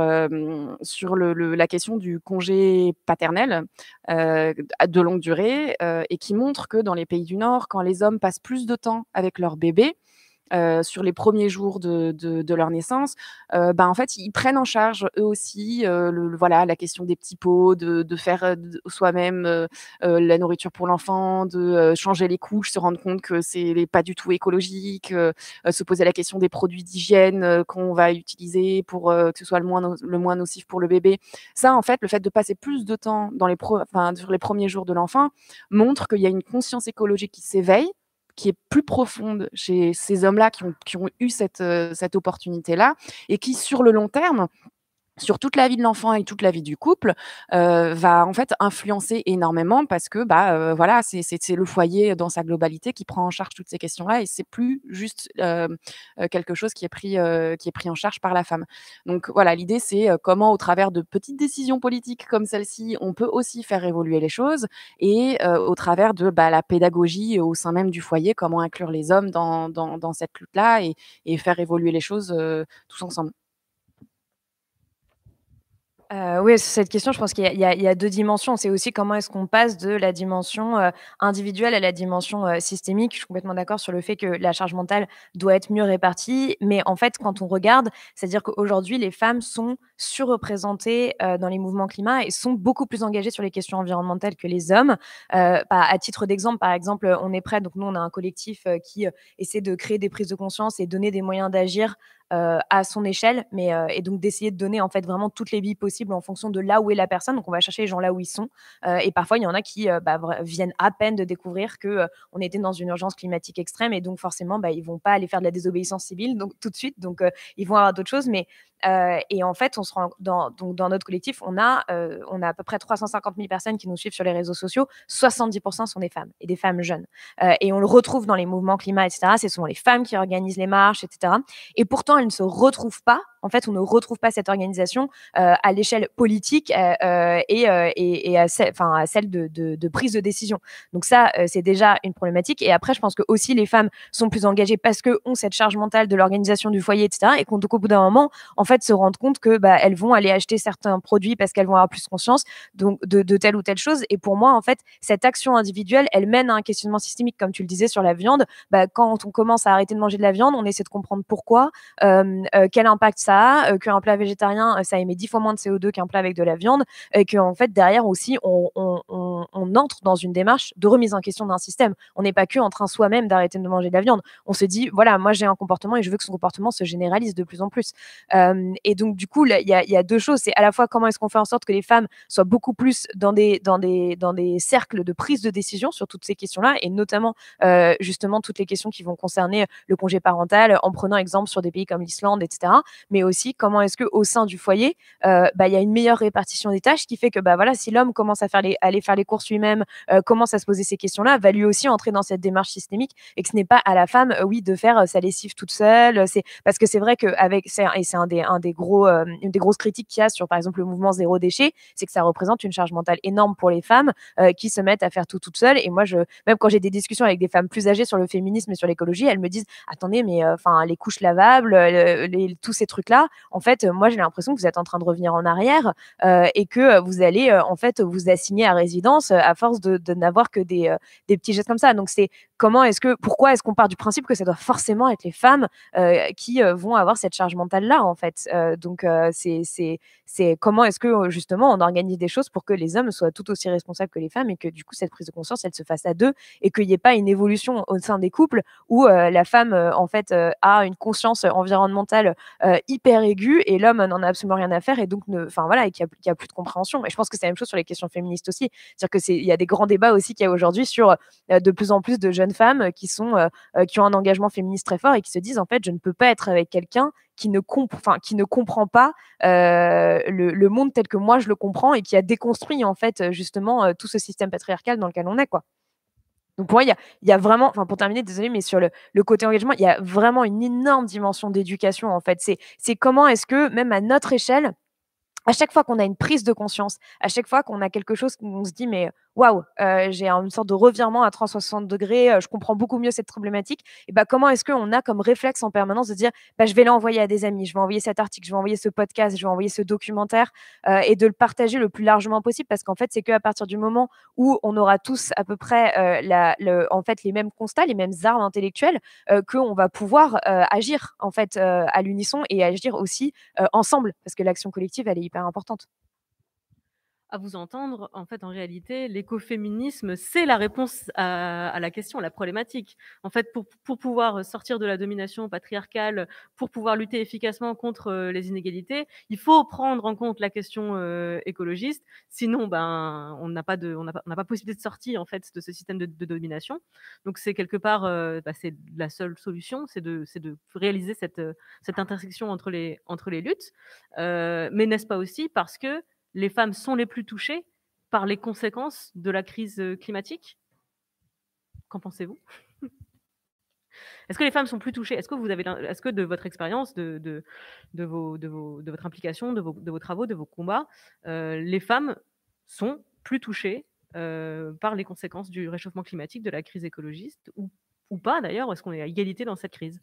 la question du congé paternel de longue durée, et qui montrent que dans les pays du Nord, quand les hommes passent plus de temps avec leur bébé, euh, sur les premiers jours de, leur naissance, euh, bah, en fait, ils prennent en charge eux aussi euh, voilà, la question des petits pots, de, faire soi-même la nourriture pour l'enfant, de changer les couches, se rendre compte que ce n'est pas du tout écologique, se poser la question des produits d'hygiène qu'on va utiliser pour que ce soit le moins, le moins nocif pour le bébé. Ça, en fait, le fait de passer plus de temps dans les sur les premiers jours de l'enfant montre qu'il y a une conscience écologique qui s'éveille qui est plus profonde chez ces hommes-là qui ont, eu euh, cette opportunité-là et qui, sur le long terme, sur toute la vie de l'enfant et toute la vie du couple euh, va en fait influencer énormément parce que bah euh, voilà c'est le foyer dans sa globalité qui prend en charge toutes ces questions là et c'est plus juste euh, quelque chose qui est pris qui est pris en charge par la femme donc voilà l'idée c'est comment au travers de petites décisions politiques comme celle-ci on peut aussi faire évoluer les choses et au travers de bah, la pédagogie au sein même du foyer comment inclure les hommes dans, dans, cette lutte là et, et faire évoluer les choses tous ensemble euh, oui, sur cette question, je pense qu'il y, a deux dimensions. C'est aussi comment est-ce qu'on passe de la dimension euh, individuelle à la dimension euh, systémique. Je suis complètement d'accord sur le fait que la charge mentale doit être mieux répartie. Mais en fait, quand on regarde, c'est-à-dire qu'aujourd'hui, les femmes sont surreprésentés euh, dans les mouvements climat et sont beaucoup plus engagés sur les questions environnementales que les hommes. Euh, bah, à titre d'exemple, par exemple, on est prêt, donc nous on a un collectif euh, qui euh, essaie de créer des prises de conscience et donner des moyens d'agir à son échelle, mais et donc d'essayer de donner en fait vraiment toutes les vies possibles en fonction de là où est la personne. Donc on va chercher les gens là où ils sont. et parfois il y en a qui bah, viennent à peine de découvrir que on était dans une urgence climatique extrême et donc forcément bah, ils vont pas aller faire de la désobéissance civile donc tout de suite. Donc ils vont avoir d'autres choses, mais et en fait on, dans, notre collectif, on a, euh, on a à peu près 350 000 personnes qui nous suivent sur les réseaux sociaux. 70% sont des femmes et des femmes jeunes. Euh, et on le retrouve dans les mouvements climat, etc. Ce sont les femmes qui organisent les marches, etc. Et pourtant, elles ne se retrouvent pas en fait, on ne retrouve pas cette organisation euh, à l'échelle politique euh, euh, et, à, celle de, prise de décision. Donc ça, c'est déjà une problématique. Et après, je pense que aussi les femmes sont plus engagées parce qu'elles ont cette charge mentale de l'organisation du foyer, etc. Et qu'au bout d'un moment, en fait, se rendent compte que bah, elles vont aller acheter certains produits parce qu'elles vont avoir plus conscience donc de, telle ou telle chose. Et pour moi, en fait, cette action individuelle, elle mène à un questionnement systémique, comme tu le disais sur la viande. Bah, quand on commence à arrêter de manger de la viande, on essaie de comprendre pourquoi, quel impact ça euh, qu'un plat végétarien, euh, ça émet 10 fois moins de CO2 qu'un plat avec de la viande, et qu'en en fait, derrière aussi, on, entre dans une démarche de remise en question d'un système. On n'est pas que en train soi-même d'arrêter de manger de la viande. On se dit, voilà, moi j'ai un comportement et je veux que son comportement se généralise de plus en plus. Euh, et donc, du coup, il y, a, deux choses. C'est à la fois comment est-ce qu'on fait en sorte que les femmes soient beaucoup plus dans des, des, dans des cercles de prise de décision sur toutes ces questions-là, et notamment, justement, toutes les questions qui vont concerner le congé parental, en prenant exemple sur des pays comme l'Islande, etc. Mais mais aussi comment est-ce que au sein du foyer, euh, bah, il y a une meilleure répartition des tâches qui fait que bah, voilà, si l'homme commence à faire aller faire les courses lui-même, euh, commence à se poser ces questions-là, va lui aussi entrer dans cette démarche systémique et que ce n'est pas à la femme, euh, oui, de faire sa lessive toute seule. C'est parce que c'est vrai que c'est et c'est un des un des gros une des grosses critiques qu'il y a sur par exemple le mouvement zéro déchet, c'est que ça représente une charge mentale énorme pour les femmes qui se mettent à faire tout toute seule. Et moi, je même quand j'ai des discussions avec des femmes plus âgées sur le féminisme et sur l'écologie, elles me disent attendez mais enfin les couches lavables, tous ces trucs là en fait, euh, moi, j'ai l'impression que vous êtes en train de revenir en arrière euh, et que euh, vous allez, en fait, vous assigner à résidence à force de, n'avoir que des, des, petits gestes comme ça. Donc, c'est comment est-ce que, pourquoi est-ce qu'on part du principe que ça doit forcément être les femmes qui vont avoir cette charge mentale-là, en fait Donc, c'est c'est comment est-ce que, justement, on organise des choses pour que les hommes soient tout aussi responsables que les femmes et que, du coup, cette prise de conscience, elle se fasse à deux et qu'il n'y ait pas une évolution au sein des couples où la femme, en fait, a une conscience environnementale hyper aiguë et l'homme n'en a absolument rien à faire et donc, enfin voilà, et qu'il n'y a, plus de compréhension. Et je pense que c'est la même chose sur les questions féministes aussi. C'est-à-dire que c'est, il y a des grands débats aussi qu'il y a aujourd'hui sur euh, de plus en plus de jeunes femmes euh, qui sont, euh, qui ont un engagement féministe très fort et qui se disent en fait, je ne peux pas être avec quelqu'un qui ne, enfin, qui ne comprend pas le, le, monde tel que moi je le comprends et qui a déconstruit en fait justement tout ce système patriarcal dans lequel on est quoi. Donc pour moi, il y a, vraiment, enfin pour terminer, désolé, mais sur le, le, côté engagement, il y a vraiment une énorme dimension d'éducation en fait. C'est comment est-ce que même à notre échelle, à chaque fois qu'on a une prise de conscience, à chaque fois qu'on a quelque chose qu'on se dit mais waouh, euh, j'ai une sorte de revirement à 360 degrés, euh, je comprends beaucoup mieux cette problématique. Et bah, comment est-ce qu'on a comme réflexe en permanence de dire bah, je vais l'envoyer à des amis, je vais envoyer cet article, je vais envoyer ce podcast, je vais envoyer ce documentaire euh, et de le partager le plus largement possible parce qu'en fait, c'est qu'à partir du moment où on aura tous à peu près euh, le, en fait, les mêmes constats, les mêmes armes intellectuelles, euh, qu'on va pouvoir agir en fait à l'unisson et agir aussi ensemble parce que l'action collective, elle est hyper importante à vous entendre, en fait, en réalité, l'écoféminisme, c'est la réponse à, à, la question, la problématique. En fait, pour, pour, pouvoir sortir de la domination patriarcale, pour pouvoir lutter efficacement contre euh, les inégalités, il faut prendre en compte la question euh, écologiste. Sinon, ben, on n'a pas de, on n'a pas, pas, possibilité de sortir en fait de ce système de, de domination. Donc, c'est quelque part, euh, bah, c'est la seule solution, c'est de, c'est de réaliser cette, cette intersection entre les, entre les luttes. mais n'est-ce pas aussi parce que les femmes sont les plus touchées par les conséquences de la crise euh, climatique Qu'en pensez-vous [laughs] Est-ce que les femmes sont plus touchées Est-ce que, de votre expérience, de, votre implication, de vos, travaux, de vos combats, euh, les femmes sont plus touchées euh, par les conséquences du réchauffement climatique, de la crise écologiste, ou, ou pas d'ailleurs Est-ce qu'on est à égalité dans cette crise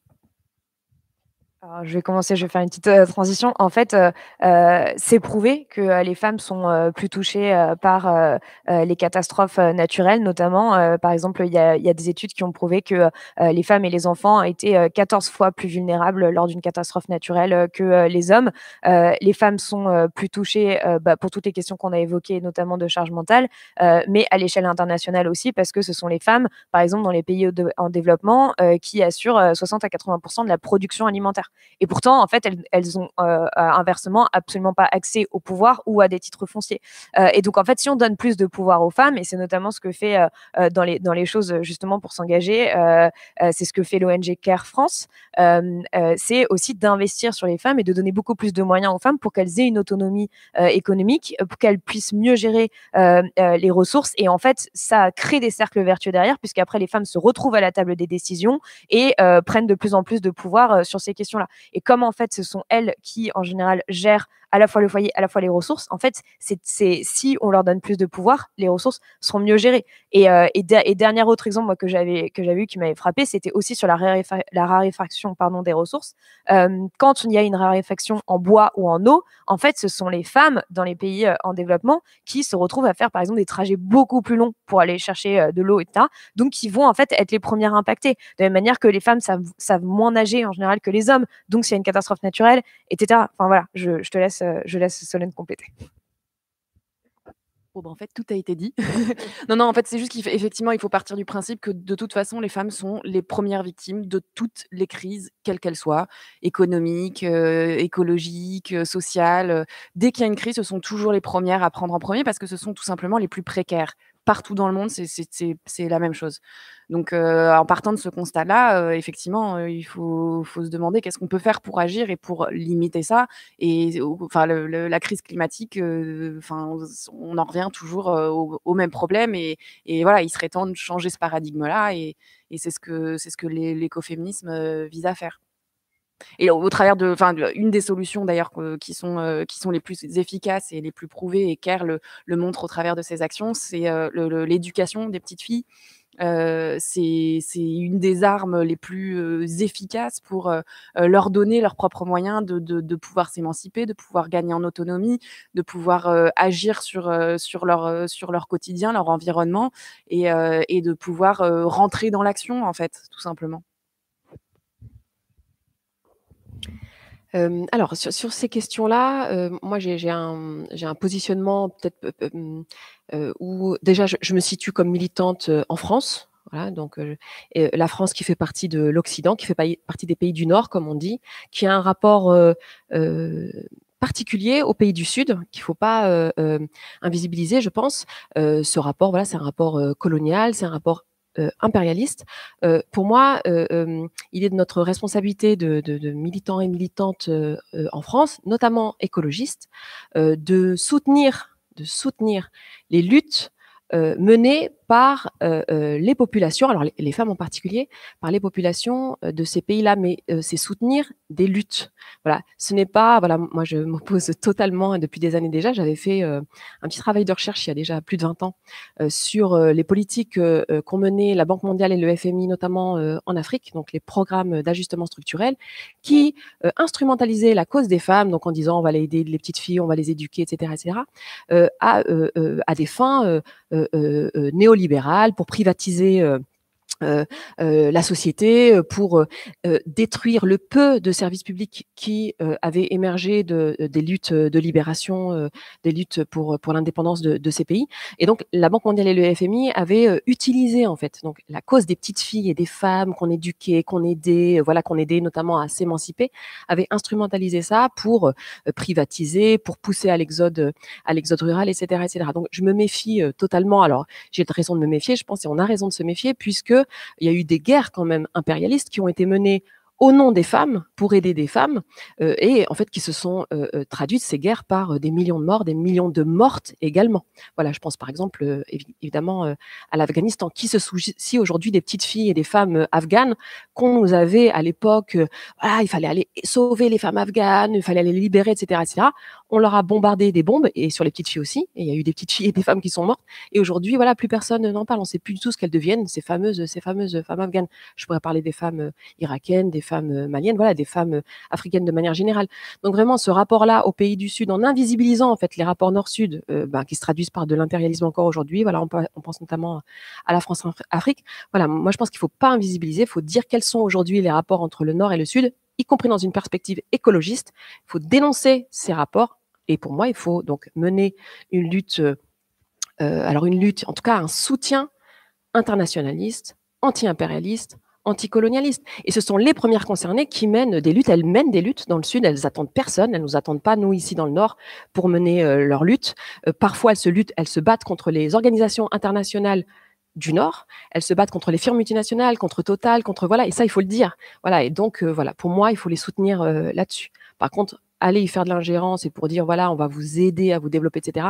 je vais commencer, je vais faire une petite euh, transition. En fait, euh, euh, c'est prouvé que les femmes sont plus touchées par les catastrophes naturelles, notamment. par exemple, il y a, des études qui ont prouvé que les femmes et les enfants étaient 14 fois plus vulnérables lors d'une catastrophe naturelle que les hommes. les femmes sont plus touchées bah, pour toutes les questions qu'on a évoquées, notamment de charge mentale, mais à l'échelle internationale aussi, parce que ce sont les femmes, par exemple, dans les pays en développement, qui assurent 60 à 80 de la production alimentaire. Et pourtant, en fait, elles, elles ont euh, euh, inversement absolument pas accès au pouvoir ou à des titres fonciers. Euh, et donc, en fait, si on donne plus de pouvoir aux femmes, et c'est notamment ce que fait dans, les, dans les choses justement pour s'engager, c'est ce que fait l'ONG Care France, c'est aussi d'investir sur les femmes et de donner beaucoup plus de moyens aux femmes pour qu'elles aient une autonomie économique, pour qu'elles puissent mieux gérer les ressources. Et en fait, ça crée des cercles vertueux derrière, puisqu'après, les femmes se retrouvent à la table des décisions et prennent de plus en plus de pouvoir sur ces questions-là et comme en fait ce sont elles qui en général gèrent à la fois le foyer, à la fois les ressources, en fait, c'est si on leur donne plus de pouvoir, les ressources seront mieux gérées. Et, euh, dernier autre exemple moi, que j'avais vu qui m'avait frappé, c'était aussi sur la, raréfaction pardon, des ressources. Euh, quand il y a une raréfaction en bois ou en eau, en fait, ce sont les femmes dans les pays euh, en développement qui se retrouvent à faire, par exemple, des trajets beaucoup plus longs pour aller chercher de l'eau, etc. Donc, qui vont en fait être les premières impactées. De la même manière que les femmes savent, moins nager en général que les hommes. Donc, s'il y a une catastrophe naturelle, etc. Enfin, voilà, je te laisse euh, je laisse Solène compléter. Ben, en fait, tout a été dit. [laughs] non, non, en fait, c'est juste qu'effectivement, il faut partir du principe que de toute façon, les femmes sont les premières victimes de toutes les crises, quelles qu'elles soient, économiques, euh, écologiques, euh, sociales. Dès qu'il y a une crise, ce sont toujours les premières à prendre en premier parce que ce sont tout simplement les plus précaires partout dans le monde, c'est la même chose. Donc, euh, en partant de ce constat-là, euh, effectivement, euh, il faut, faut, se demander qu'est-ce qu'on peut faire pour agir et pour limiter ça. Et enfin, la crise climatique, enfin, on en revient toujours au, au, même problème. Et, et, voilà, il serait temps de changer ce paradigme-là. Et, et c'est ce que c'est ce que l'écoféminisme vise à faire. Et au, travers de, enfin, une des solutions d'ailleurs qui sont euh, qui sont les plus efficaces et les plus prouvées, et Kerr le, montre au travers de ses actions, c'est euh, l'éducation des petites filles. Euh, c'est une des armes les plus efficaces pour leur donner leurs propres moyens de, de, de pouvoir s'émanciper, de pouvoir gagner en autonomie, de pouvoir agir sur, sur, leur, sur leur quotidien, leur environnement et, et de pouvoir rentrer dans l'action, en fait, tout simplement. Euh, alors, sur, ces questions-là, euh, moi, j'ai un, un, positionnement peut-être euh, hum, où déjà, je, me situe comme militante en France. Voilà, donc la France qui fait partie de l'Occident, qui fait partie des pays du Nord, comme on dit, qui a un rapport particulier aux pays du Sud qu'il ne faut pas invisibiliser, je pense. ce rapport, voilà, c'est un rapport colonial, c'est un rapport euh, impérialiste. Euh, pour moi, euh, il est de notre responsabilité de, de, de militants et militantes en France, notamment écologistes, de soutenir, de soutenir les luttes menées par euh, euh, les populations, alors les, femmes en particulier, par les populations euh, de ces pays-là, mais c'est soutenir des luttes. Voilà, ce n'est pas, voilà, moi je m'oppose [laughs] totalement hein, depuis des années déjà. J'avais fait un petit travail de recherche il y a déjà plus de 20 ans sur les politiques qu'ont menées la Banque mondiale et le FMI notamment en Afrique, donc les programmes d'ajustement structurel, qui instrumentalisaient la cause des femmes, donc en disant on va les aider les petites filles, on va les éduquer, etc., etc., à, à des fins néolibérales libérale pour privatiser euh, euh, euh, la société euh, pour euh, détruire le peu de services publics qui avaient émergé de, des luttes de libération, des luttes pour, pour l'indépendance de, de, ces pays. Et donc, la Banque mondiale et le FMI avaient utilisé, en fait, donc, la cause des petites filles et des femmes qu'on éduquait, qu'on aidait, voilà, qu'on aidait notamment à s'émanciper, avaient instrumentalisé ça pour privatiser, pour pousser à l'exode, à l'exode rural, etc., etc. Donc, je me méfie totalement. Alors, j'ai raison de me méfier, je pense, et on a raison de se méfier puisque il y a eu des guerres quand même impérialistes qui ont été menées au nom des femmes, pour aider des femmes, euh, et en fait qui se sont euh, euh, traduites ces guerres par des millions de morts, des millions de mortes également. Voilà, je pense par exemple évidemment à l'Afghanistan, qui se soucie aujourd'hui des petites filles et des femmes afghanes qu'on nous avait à l'époque, il fallait aller sauver les femmes afghanes, il fallait les libérer, etc., etc on leur a bombardé des bombes et sur les petites filles aussi. Et il y a eu des petites filles et des femmes qui sont mortes. Et aujourd'hui, voilà, plus personne n'en parle. On ne sait plus du tout ce qu'elles deviennent, ces fameuses, ces fameuses femmes afghanes. Je pourrais parler des femmes euh, irakiennes, des femmes euh, maliennes, voilà, des femmes euh, africaines de manière générale. Donc vraiment, ce rapport-là au pays du Sud, en invisibilisant en fait les rapports Nord-Sud, ben, qui se traduisent par de l'impérialisme encore aujourd'hui. Voilà, on, pense notamment à la France-Afrique. Voilà, moi je pense qu'il ne faut pas invisibiliser. Il faut dire quels sont aujourd'hui les rapports entre le Nord et le Sud y compris dans une perspective écologiste. Il faut dénoncer ces rapports et pour moi, il faut donc mener une lutte, euh, euh, alors une lutte, en tout cas un soutien internationaliste, anti-impérialiste, anticolonialiste. Et ce sont les premières concernées qui mènent des luttes. Elles mènent des luttes dans le Sud. Elles attendent personne. Elles nous attendent pas, nous, ici dans le Nord, pour mener euh, leur lutte. parfois, elles se luttent, elles se battent contre les organisations internationales du Nord. Elles se battent contre les firmes multinationales, contre Total, contre voilà. Et ça, il faut le dire. Voilà. Et donc, voilà. Pour moi, il faut les soutenir là-dessus. Par contre, aller y faire de l'ingérence et pour dire voilà, on va vous aider à vous développer, etc.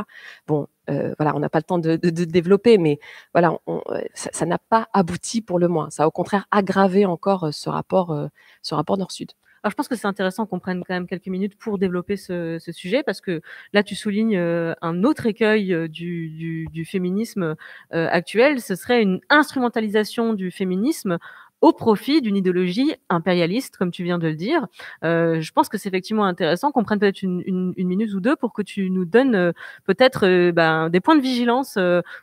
Bon, euh, voilà, on n'a pas le temps de, développer, mais voilà, euh, ça n'a pas abouti pour le moins. Ça a au contraire aggravé encore euh, ce rapport, ce rapport Nord-Sud. Alors, je pense que c'est intéressant qu'on prenne quand même quelques minutes pour développer ce, sujet, parce que là, tu soulignes un autre écueil du, du, féminisme actuel, ce serait une instrumentalisation du féminisme au profit d'une idéologie impérialiste, comme tu viens de le dire. Euh, je pense que c'est effectivement intéressant qu'on prenne peut-être une, minute ou deux pour que tu nous donnes euh, peut-être euh, ben, des points de vigilance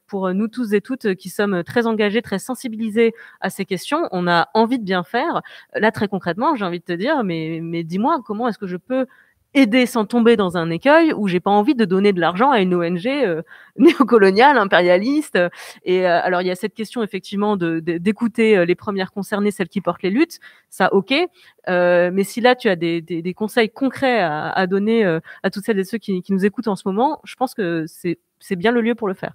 pour nous tous et toutes qui sommes très engagés, très sensibilisés à ces questions. On a envie de bien faire. Là, très concrètement, j'ai envie de te dire, mais, mais dis-moi, comment est-ce que je peux aider sans tomber dans un écueil où j'ai pas envie de donner de l'argent à une ONG euh, [laughs] néocoloniale, impérialiste. Euh, et euh, alors il y a cette question effectivement d'écouter de, les premières concernées, celles qui portent les luttes, ça ok. mais si là tu as des, des, conseils concrets à, donner à toutes celles et ceux qui, qui nous écoutent en ce moment, je pense que c'est bien le lieu pour le faire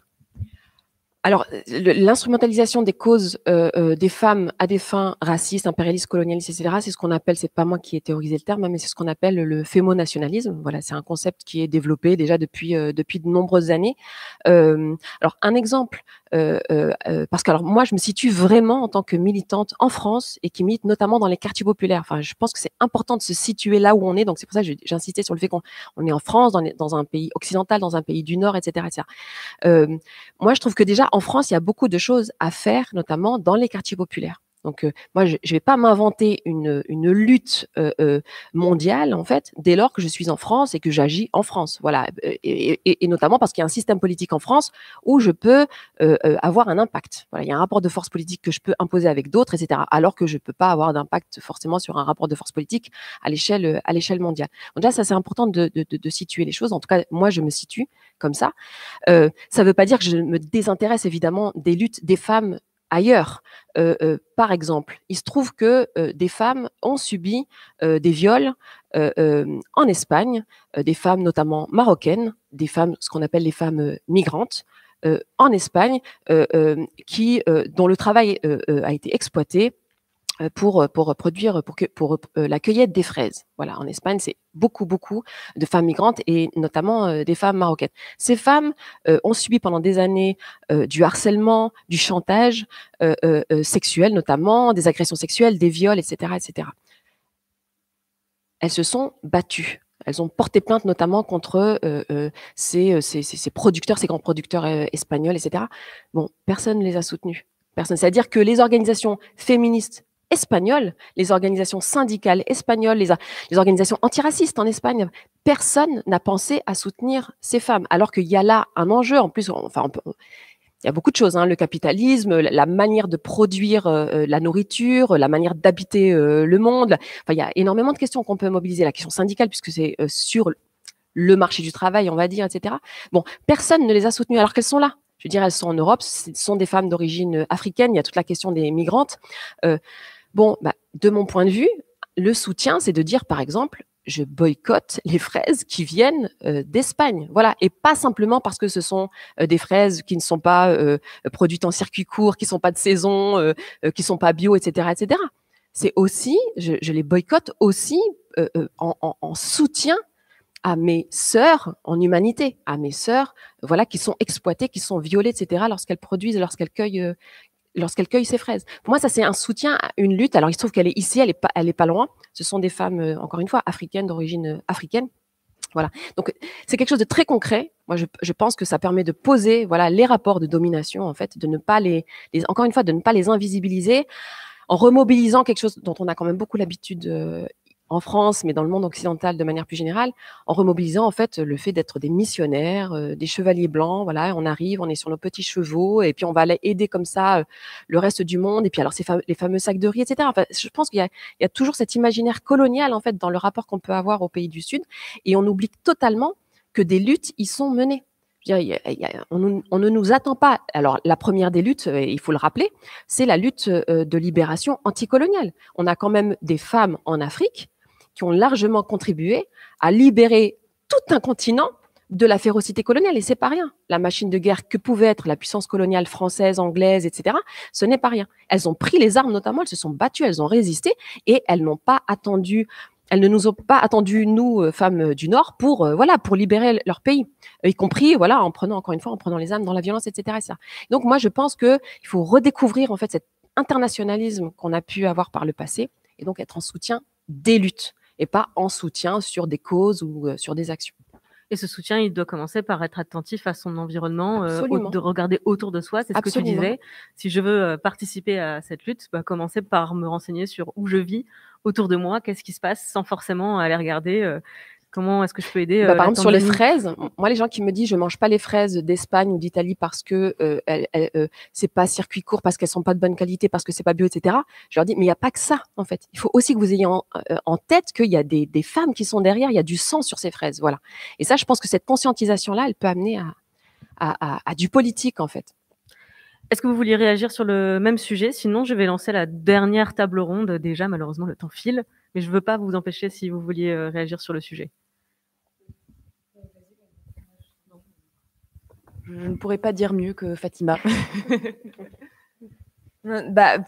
alors, l'instrumentalisation des causes euh, euh, des femmes à des fins racistes, impérialistes, colonialistes, etc., c'est ce qu'on appelle, c'est pas moi qui ai théorisé le terme, hein, mais c'est ce qu'on appelle le fémonationalisme. Voilà, c'est un concept qui est développé déjà depuis euh, depuis de nombreuses années. Euh, alors, un exemple, parce que alors moi, je me situe vraiment en tant que militante en France et qui milite notamment dans les quartiers populaires. Enfin, je pense que c'est important de se situer là où on est. Donc, c'est pour ça que j'ai insisté sur le fait qu'on est en France, dans, dans, un pays occidental, dans un pays du Nord, etc., etc. moi, je trouve que déjà en France, il y a beaucoup de choses à faire, notamment dans les quartiers populaires. Donc, euh, moi, je ne vais pas m'inventer une, lutte euh, euh, mondiale, en fait, dès lors que je suis en France et que j'agis en France. Voilà. Et, notamment parce qu'il y a un système politique en France où je peux avoir un impact. Voilà, il y a un rapport de force politique que je peux imposer avec d'autres, etc. Alors que je ne peux pas avoir d'impact forcément sur un rapport de force politique à l'échelle à l'échelle mondiale. Donc là, ça c'est important de, situer les choses. En tout cas, moi, je me situe comme ça. ça ne veut pas dire que je me désintéresse évidemment des luttes des femmes ailleurs. Euh, euh, par exemple, il se trouve que euh, des femmes ont subi des viols en Espagne, des femmes notamment marocaines, des femmes, ce qu'on appelle les femmes migrantes. en Espagne, qui, dont le travail a été exploité euh, pour, euh, pour produire, pour, que, pour euh, la cueillette des fraises. Voilà, en Espagne, c'est beaucoup, beaucoup de femmes migrantes et notamment des femmes marocaines. Ces femmes ont subi pendant des années du harcèlement, du chantage sexuel notamment, des agressions sexuelles, des viols, etc., etc. Elles se sont battues. Elles ont porté plainte notamment contre ces, ces, ces, producteurs, ces grands producteurs espagnols, etc. Bon, personne ne les a soutenues. Personne. C'est-à-dire que les organisations féministes Espagnole, les organisations syndicales espagnoles, les, organisations antiracistes en Espagne, personne n'a pensé à soutenir ces femmes, alors qu'il y a là un enjeu. En plus, enfin, il y a beaucoup de choses, hein, le capitalisme, la manière de produire euh, euh, la nourriture, la manière d'habiter euh, le monde. Enfin, il y a énormément de questions qu'on peut mobiliser. La question syndicale, puisque c'est sur le marché du travail, on va dire, etc. Bon, personne ne les a soutenues alors qu'elles sont là. Je veux dire, elles sont en Europe, ce sont des femmes d'origine africaine. Il y a toute la question des migrantes. Bon, bah, de mon point de vue, le soutien, c'est de dire, par exemple, je boycotte les fraises qui viennent euh, d'Espagne. Voilà, et pas simplement parce que ce sont euh, des fraises qui ne sont pas euh, produites en circuit court, qui sont pas de saison, qui sont pas bio, etc., etc. C'est aussi, je, les boycotte aussi en, en, soutien à mes sœurs en humanité, à mes sœurs, voilà, qui sont exploitées, qui sont violées, etc., lorsqu'elles produisent, lorsqu'elles cueillent, Lorsqu'elle cueille ses fraises. Pour moi, ça c'est un soutien à une lutte. Alors il se trouve qu'elle est ici, elle est pas, elle est pas loin. Ce sont des femmes, euh, encore une fois, africaines d'origine euh, africaine. Voilà. Donc c'est quelque chose de très concret. Moi, je, pense que ça permet de poser, voilà, les rapports de domination en fait, de ne pas les, encore une fois, de ne pas les invisibiliser en remobilisant quelque chose dont on a quand même beaucoup l'habitude euh, en France, mais dans le monde occidental de manière plus générale, en remobilisant en fait le fait d'être des missionnaires, euh, des chevaliers blancs. Voilà, on arrive, on est sur nos petits chevaux, et puis on va aller aider comme ça euh, le reste du monde. Et puis alors c'est les fameux sacs de riz, etc. Enfin, je pense qu'il y, y, a toujours cet imaginaire colonial en fait dans le rapport qu'on peut avoir aux pays du Sud, et on oublie totalement que des luttes y sont menées. on, on, ne nous attend pas. Alors, la première des luttes, euh, il faut le rappeler, c'est la lutte de libération anticoloniale. On a quand même des femmes en Afrique qui ont largement contribué à libérer tout un continent de la férocité coloniale, et c'est pas rien. La machine de guerre que pouvait être la puissance coloniale française, anglaise, etc., ce n'est pas rien. Elles ont pris les armes notamment, elles se sont battues, elles ont résisté, et elles n'ont pas attendu, elles ne nous ont pas attendu, nous, euh, femmes du Nord, pour, euh, voilà, pour libérer leur pays, euh, y compris, voilà, en prenant, encore une fois, en prenant les armes dans la violence, etc. etc. Donc, moi, je pense qu'il faut redécouvrir, en fait, cet internationalisme qu'on a pu avoir par le passé, et donc être en soutien des luttes et pas en soutien sur des causes ou euh, sur des actions. Et ce soutien, il doit commencer par être attentif à son environnement, euh, de regarder autour de soi. C'est ce que tu disais. Si je veux euh, participer à cette lutte, bah, commencer par me renseigner sur où je vis, autour de moi, qu'est-ce qui se passe, sans forcément aller regarder Comment est-ce que je peux aider bah, euh, Par exemple, sur les fraises, moi, les gens qui me disent je mange pas les fraises d'Espagne ou d'Italie parce que ce euh, n'est euh, c'est pas circuit court, parce qu'elles sont pas de bonne qualité, parce que c'est pas bio, etc. Je leur dis mais il n'y a pas que ça en fait. Il faut aussi que vous ayez en, tête qu'il y a des, femmes qui sont derrière, il y a du sang sur ces fraises, voilà. Et ça, je pense que cette conscientisation là, elle peut amener à, à, à, du politique en fait. Est-ce que vous vouliez réagir sur le même sujet Sinon, je vais lancer la dernière table ronde. Déjà, malheureusement, le temps file, mais je ne veux pas vous empêcher si vous vouliez réagir sur le sujet. Je ne pourrais pas dire mieux que Fatima. [laughs] bah,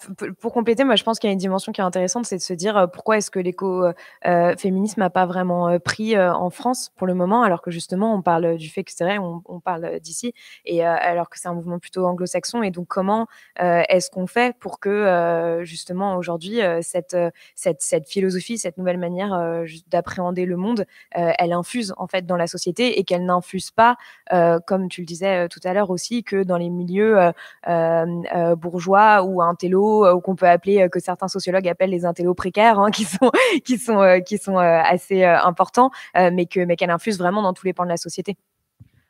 pour compléter, moi je pense qu'il y a une dimension qui est intéressante, c'est de se dire euh, pourquoi est-ce que l'écoféminisme euh, euh, n'a pas vraiment pris en France pour le moment, alors que justement on parle du fait que c'est vrai, on, parle d'ici, et alors que c'est un mouvement plutôt anglo-saxon, et donc comment est-ce qu'on fait pour que justement aujourd'hui cette, cette, philosophie, cette nouvelle manière d'appréhender le monde, elle infuse en fait dans la société et qu'elle n'infuse pas, comme tu le disais tout à l'heure aussi, que dans les milieux bourgeois ou intello, euh, ou qu'on peut appeler, euh, que certains sociologues appellent les intellos précaires, hein, [laughs] qui sont, qui sont, euh, qui sont assez importants, mais que mais qu'elle infuse vraiment dans tous les pans de la société.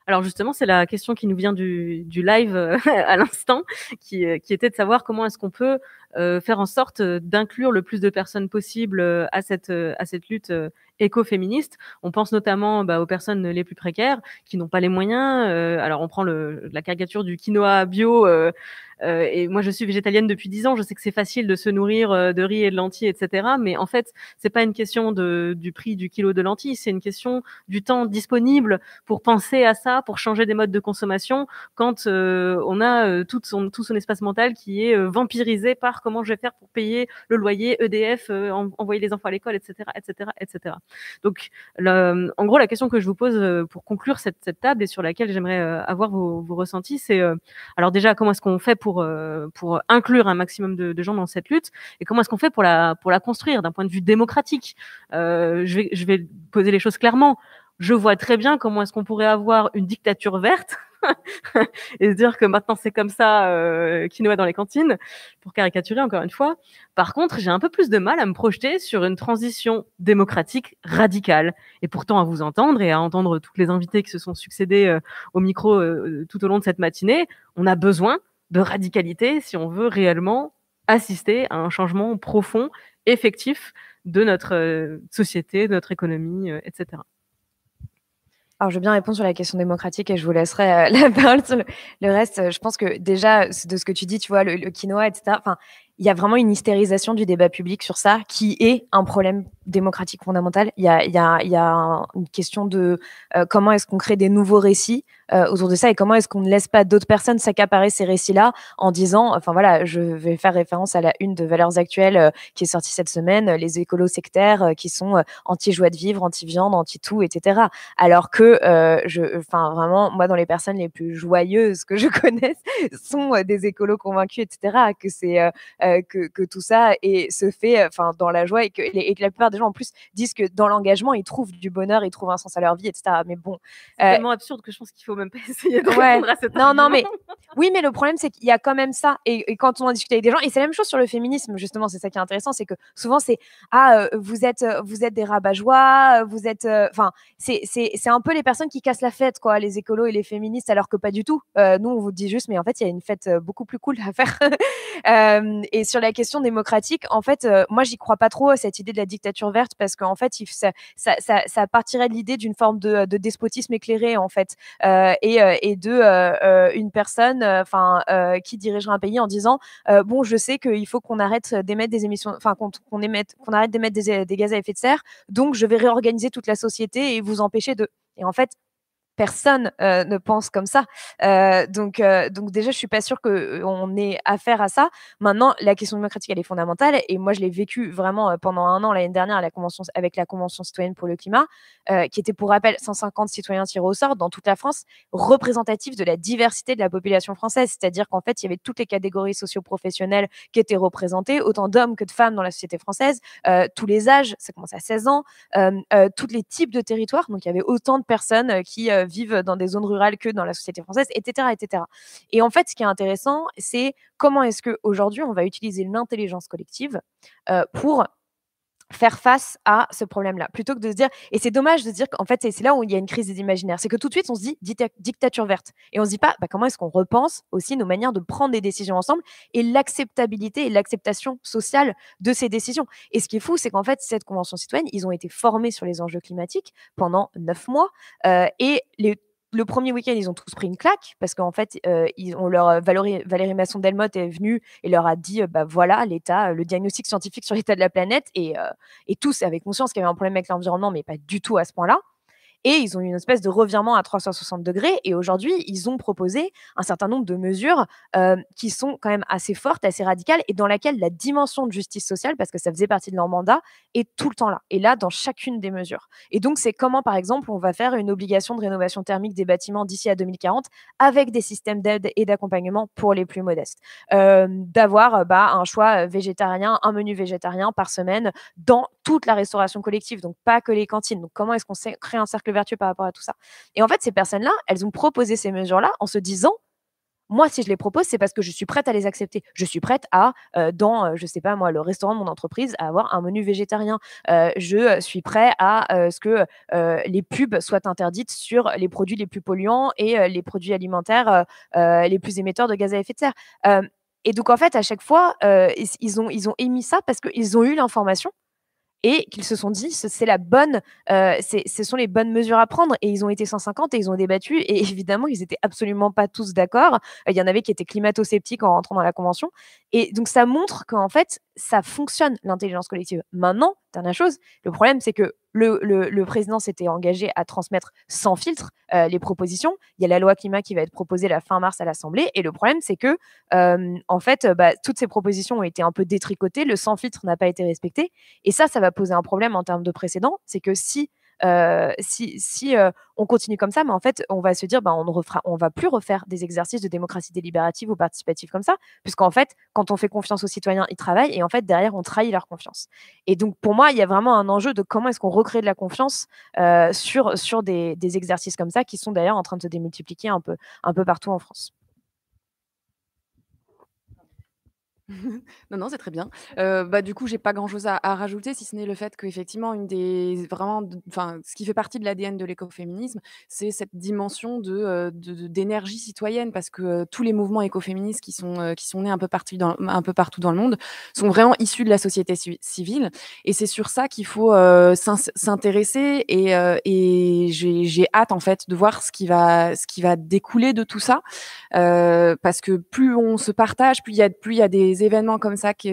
Alors justement, c'est la question qui nous vient du, live [laughs] à l'instant, qui, qui, était de savoir comment est-ce qu'on peut euh, faire en sorte euh, d'inclure le plus de personnes possible euh, à cette à cette lutte écoféministe. On pense notamment bah, aux personnes les plus précaires qui n'ont pas les moyens. alors on prend le, la caricature du quinoa bio. et moi je suis végétalienne depuis dix ans. Je sais que c'est facile de se nourrir de riz et de lentilles, etc. Mais en fait c'est pas une question de, du prix du kilo de lentilles. C'est une question du temps disponible pour penser à ça, pour changer des modes de consommation quand on a tout son tout son espace mental qui est vampirisé par comment je vais faire pour payer le loyer, EDF, euh, envoyer les enfants à l'école, etc., etc., etc. Donc, en gros, la question que je vous pose euh, pour conclure cette, table et sur laquelle j'aimerais euh, avoir vos, vos ressentis, c'est alors déjà comment est-ce qu'on fait pour pour inclure un maximum de, gens dans cette lutte et comment est-ce qu'on fait pour la pour la construire d'un point de vue démocratique. je vais je vais poser les choses clairement je vois très bien comment est-ce qu'on pourrait avoir une dictature verte [laughs] et dire que maintenant c'est comme ça, euh, nous quinoa dans les cantines, pour caricaturer encore une fois. Par contre, j'ai un peu plus de mal à me projeter sur une transition démocratique radicale. Et pourtant, à vous entendre et à entendre toutes les invités qui se sont succédés euh, au micro euh, tout au long de cette matinée, on a besoin de radicalité si on veut réellement assister à un changement profond, effectif de notre société, de notre économie, etc. Alors, je vais bien répondre sur la question démocratique et je vous laisserai euh, [laughs] la parole sur le, reste. je pense que déjà, de ce que tu dis, tu vois, le, quinoa, etc., il y a vraiment une hystérisation du débat public sur ça qui est un problème démocratique fondamental. Il y a, y, a, y a, une question de euh, comment est-ce qu'on crée des nouveaux récits euh, autour de ça et comment est-ce qu'on ne laisse pas d'autres personnes s'accaparer ces récits-là en disant, enfin voilà, je vais faire référence à la une de Valeurs Actuelles euh, qui est sortie cette semaine, euh, les écolos sectaires qui sont anti-joie de vivre, anti-viande, anti-tout, etc. Alors que, je, enfin vraiment, moi, dans les personnes les plus joyeuses que je [laughs] connaisse sont des écolos convaincus, etc. Que c'est que, que, tout ça et se fait, enfin dans la joie et que, et que la plupart des gens en plus disent que dans l'engagement ils trouvent du bonheur, ils trouvent un sens à leur vie, etc. Mais bon, c'est tellement absurde que je pense qu'il faut même pas [laughs] Non, non, mais [laughs] oui, mais le problème, c'est qu'il y a quand même ça. Et, quand on en discute avec des gens, et c'est la même chose sur le féminisme, justement, c'est ça qui est intéressant, c'est que souvent, c'est Ah, euh, vous, êtes, euh, vous êtes des rabat euh, vous êtes. Enfin, c'est un peu les personnes qui cassent la fête, quoi, les écolos et les féministes, alors que pas du tout. nous, on vous dit juste, mais en fait, il y a une fête beaucoup plus cool à faire. [laughs] et sur la question démocratique, en fait, moi, j'y crois pas trop, à cette idée de la dictature verte, parce qu'en fait, ça, ça, partirait de l'idée d'une forme de, despotisme éclairé, en fait. Euh, euh, et, de euh, une personne enfin qui dirigera un pays en disant bon je sais qu'il faut qu'on arrête d'émettre des émissions enfin qu'on émette qu'on arrête d'émettre des gaz à effet de serre donc je vais réorganiser toute la société et vous empêcher de et en fait personne euh, ne pense comme ça. Euh, donc, euh, donc déjà, je suis pas sûre qu'on euh, ait affaire à ça. Maintenant, la question démocratique, elle est fondamentale. Et moi, je l'ai vécu vraiment pendant un an l'année dernière à la convention, avec la Convention citoyenne pour le climat, qui était pour rappel 150 citoyens tirés au sort dans toute la France, représentatifs de la diversité de la population française. C'est-à-dire qu'en fait, il y avait toutes les catégories socio-professionnelles qui étaient représentées, autant d'hommes que de femmes dans la société française, tous les âges, ça commence à 16 ans, tous les types de territoires. Donc, il y avait autant de personnes qui vivent dans des zones rurales que dans la société française, etc. etc. Et en fait, ce qui est intéressant, c'est comment est-ce qu'aujourd'hui, on va utiliser l'intelligence collective euh, pour faire face à ce problème-là, plutôt que de se dire, et c'est dommage de se dire qu'en fait, c'est là où il y a une crise des imaginaires, c'est que tout de suite, on se dit dictature verte, et on se dit pas, bah, comment est-ce qu'on repense aussi nos manières de prendre des décisions ensemble, et l'acceptabilité et l'acceptation sociale de ces décisions. Et ce qui est fou, c'est qu'en fait, cette convention citoyenne, ils ont été formés sur les enjeux climatiques pendant neuf mois, euh, et les, le premier week-end, ils ont tous pris une claque parce qu'en fait, euh, ils, ont leur, euh, Valérie, Valérie Masson-Delmotte est venue et leur a dit euh, bah voilà l'état, le diagnostic scientifique sur l'état de la planète et, et tous avaient conscience qu'il y avait un problème avec l'environnement, mais pas du tout à ce point-là. Et ils ont eu une espèce de revirement à 360 degrés. Et aujourd'hui, ils ont proposé un certain nombre de mesures euh, qui sont quand même assez fortes, assez radicales, et dans laquelle la dimension de justice sociale, parce que ça faisait partie de leur mandat, est tout le temps là. Et là, dans chacune des mesures. Et donc, c'est comment, par exemple, on va faire une obligation de rénovation thermique des bâtiments d'ici à 2040 avec des systèmes d'aide et d'accompagnement pour les plus modestes. Euh, d'avoir bah, un choix végétarien, un menu végétarien par semaine dans toute la restauration collective, donc pas que les cantines. Donc comment est-ce qu'on crée un cercle vertueux par rapport à tout ça Et en fait, ces personnes-là, elles ont proposé ces mesures-là en se disant, moi, si je les propose, c'est parce que je suis prête à les accepter. Je suis prête à, euh, dans, euh, je sais pas moi, le restaurant de mon entreprise, à avoir un menu végétarien. Euh, je suis prêt à ce que les pubs soient interdites sur les produits les plus polluants et les produits alimentaires les plus émetteurs de gaz à effet de serre. et donc, en fait, à chaque fois, ils, ont, ils ont émis ça parce qu'ils ont eu l'information et qu'ils se sont dit c'est la bonne, euh, ce sont les bonnes mesures à prendre. Et ils ont été 150 et ils ont débattu. Et [laughs] évidemment, ils étaient absolument pas tous d'accord. Euh, il y en avait qui étaient climato-sceptiques en rentrant dans la convention. Et donc ça montre qu'en fait, ça fonctionne, l'intelligence collective. Maintenant, dernière chose, le problème, c'est que le, président s'était engagé à transmettre sans filtre euh, les propositions. Il y a la loi climat qui va être proposée la fin mars à l'Assemblée. Et le problème, c'est que, euh, en fait, bah, toutes ces propositions ont été un peu détricotées. Le sans filtre n'a pas été respecté. Et ça, ça va poser un problème en termes de précédent. C'est que si euh, si, euh, on continue comme ça, mais en fait, on va se dire, bah, on ne on va plus refaire des exercices de démocratie délibérative ou participative comme ça, puisqu'en fait, quand on fait confiance aux citoyens, ils travaillent et en fait, derrière, on trahit leur confiance. Et donc, pour moi, il y a vraiment un enjeu de comment est-ce qu'on recrée de la confiance euh, sur, des, exercices comme ça qui sont d'ailleurs en train de se démultiplier un peu partout en France. [laughs] Non, non, c'est très bien. Euh, bah, du coup, j'ai pas grand-chose à rajouter, si ce n'est le fait qu'effectivement une des vraiment enfin, ce qui fait partie de l'ADN de l'écoféminisme, c'est cette dimension de, euh, d'énergie citoyenne parce que, euh, tous les mouvements écoféministes qui sont, qui sont nés un peu partout dans un peu partout dans le monde sont vraiment issus de la société civile et c'est sur ça qu'il faut, s'intéresser et et j'ai j'ai hâte, en fait, de voir ce qui va ce qui va découler de tout ça, parce que plus on se partage, plus il y a plus il y a des événements comme ça qui,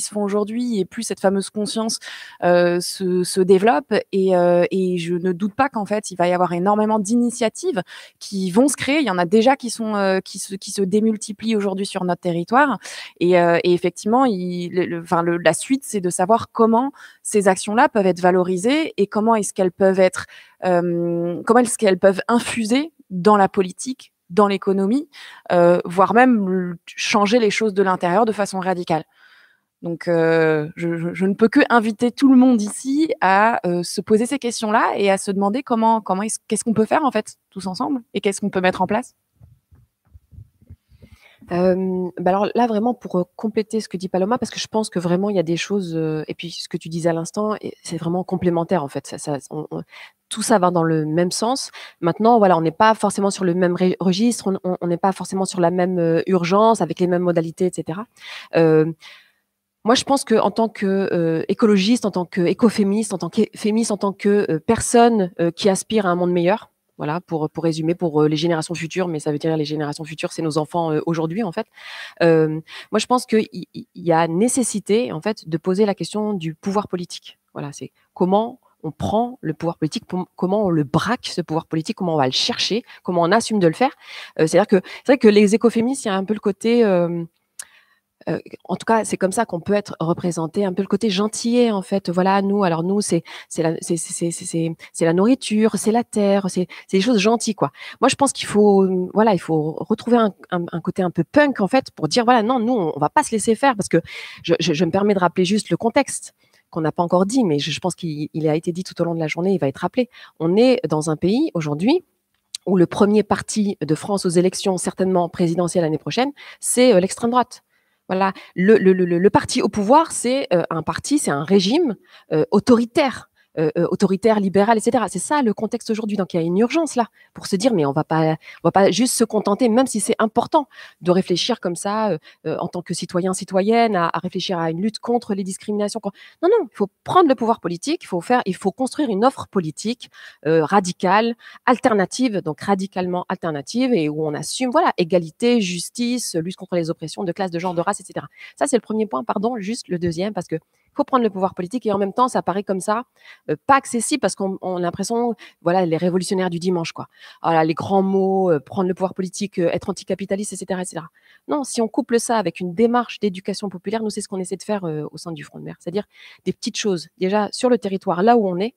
se font aujourd'hui et plus cette fameuse conscience euh, se, développe. Euh, et, je ne doute pas qu'en fait, il va y avoir énormément d'initiatives qui vont se créer. Il y en a déjà qui, sont, euh, qui, se, qui se démultiplient aujourd'hui sur notre territoire. Et, effectivement, la suite, c'est de savoir comment ces actions-là peuvent être valorisées et comment est-ce qu'elles peuvent être, comment est-ce qu'elles peuvent infuser dans la politique dans l'économie, euh, voire même changer les choses de l'intérieur de façon radicale. Donc, euh, je, ne peux que inviter tout le monde ici à euh, se poser ces questions-là et à se demander comment, comment qu'est-ce qu'on peut faire en fait tous ensemble et qu'est-ce qu'on peut mettre en place. Euh, bah alors là, vraiment, pour euh, compléter ce que dit Paloma, parce que je pense que vraiment, il y a des choses, euh, et puis ce que tu disais à l'instant, c'est vraiment complémentaire, en fait. Ça, tout ça va dans le même sens. Maintenant, voilà, on n'est pas forcément sur le même registre, on n'est pas forcément sur la même euh, urgence, avec les mêmes modalités, etc. Moi, je pense que en tant que écologiste, en tant qu'écoféministe, en tant féministe en tant que personne qui aspire à un monde meilleur, voilà, pour, pour résumer, pour euh, les générations futures, mais ça veut dire les générations futures, c'est nos enfants euh, aujourd'hui, en fait. Euh, moi, je pense qu'il y, a nécessité, en fait, de poser la question du pouvoir politique. Voilà, c'est comment on prend le pouvoir politique, comment on le braque, ce pouvoir politique, comment on va le chercher, comment on assume de le faire. C'est-à-dire que c'est vrai que les écoféministes, il y a un peu le côté euh, euh, en tout cas, c'est comme ça qu'on peut être représenté, un peu le côté gentillet, en fait. Voilà, nous, alors nous, c'est la, la nourriture, c'est la terre, c'est des choses gentilles, quoi. Moi, je pense qu'il faut, voilà, il faut retrouver un, un, côté un peu punk, en fait, pour dire, voilà, non, nous, on va pas se laisser faire, parce que je, je, me permets de rappeler juste le contexte qu'on n'a pas encore dit, mais je, je pense qu'il a été dit tout au long de la journée, il va être rappelé. On est dans un pays aujourd'hui où le premier parti de France aux élections, certainement présidentielles l'année prochaine, c'est euh, l'extrême droite. Voilà, le, le, le, parti au pouvoir, c'est euh, un parti, c'est un régime euh, autoritaire. Euh, euh, autoritaire, libéral, etc. C'est ça le contexte aujourd'hui. Donc il y a une urgence là pour se dire mais on va pas, on va pas juste se contenter, même si c'est important de réfléchir comme ça euh, en tant que citoyen, citoyenne, à, réfléchir à une lutte contre les discriminations. Non, non, il faut prendre le pouvoir politique, il faut faire, il faut construire une offre politique radicale, alternative, donc radicalement alternative et où on assume voilà égalité, justice, lutte contre les oppressions de classe, de genre, de race, etc. Ça c'est le premier point. Pardon, juste le deuxième parce que faut prendre le pouvoir politique et en même temps, ça paraît comme ça euh, pas accessible parce qu'on a l'impression, voilà, les révolutionnaires du dimanche, quoi. Voilà, ah les grands mots, euh, prendre le pouvoir politique, euh, être anticapitaliste, etc., etc. Non, si on couple ça avec une démarche d'éducation populaire, nous, c'est ce qu'on essaie de faire au sein du Front de Mer, c'est-à-dire des petites choses déjà sur le territoire, là où on est,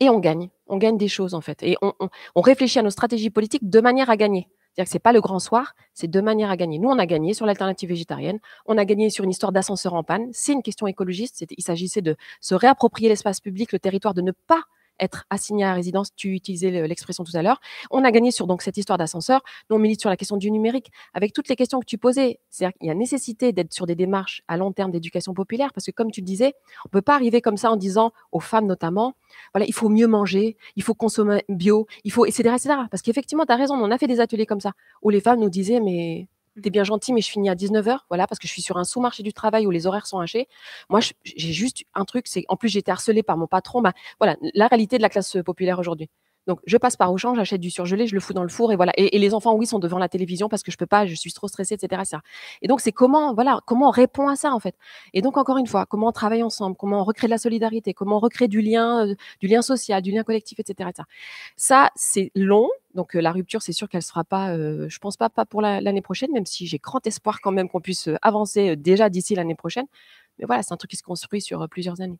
et on gagne. On gagne des choses, en fait. Et on réfléchit à nos stratégies politiques de manière à gagner. C'est-à-dire que c'est pas le grand soir, c'est deux manières à gagner. Nous, on a gagné sur l'alternative végétarienne, on a gagné sur une histoire d'ascenseur en panne. C'est une question écologiste. Il s'agissait de se réapproprier l'espace public, le territoire, de ne pas être assigné à résidence. Tu utilisais l'expression tout à l'heure. On a gagné sur donc cette histoire d'ascenseur. Nous, on milite sur la question du numérique avec toutes les questions que tu posais. C'est-à-dire qu'il y a nécessité d'être sur des démarches à long terme d'éducation populaire parce que, comme tu le disais, on ne peut pas arriver comme ça en disant aux femmes notamment, voilà, il faut mieux manger, il faut consommer bio, il faut, etc., etc. Parce qu'effectivement, tu as raison, on a fait des ateliers comme ça où les femmes nous disaient, mais t'es bien gentil, mais je finis à 19h, voilà, parce que je suis sur un sous-marché du travail où les horaires sont hachés. Moi, j'ai juste un truc, c'est en plus, j'ai été harcelée par mon patron. Bah, voilà, la réalité de la classe populaire aujourd'hui. Donc, je passe par Auchan, j'achète du surgelé, je le fous dans le four et voilà. Et, les enfants, oui, sont devant la télévision parce que je peux pas, je suis trop stressée, etc. etc. Et donc, c'est comment, voilà, comment on répond à ça en fait. Et donc, encore une fois, comment on travaille ensemble, comment on recrée de la solidarité, comment on recrée du lien, euh, du lien social, du lien collectif, etc. etc. Ça, c'est long. Donc, euh, la rupture, c'est sûr qu'elle ne sera pas, euh, je pense pas, pas pour l'année prochaine, même si j'ai grand espoir quand même qu'on puisse euh, avancer déjà d'ici l'année prochaine. Mais voilà, c'est un truc qui se construit sur plusieurs années.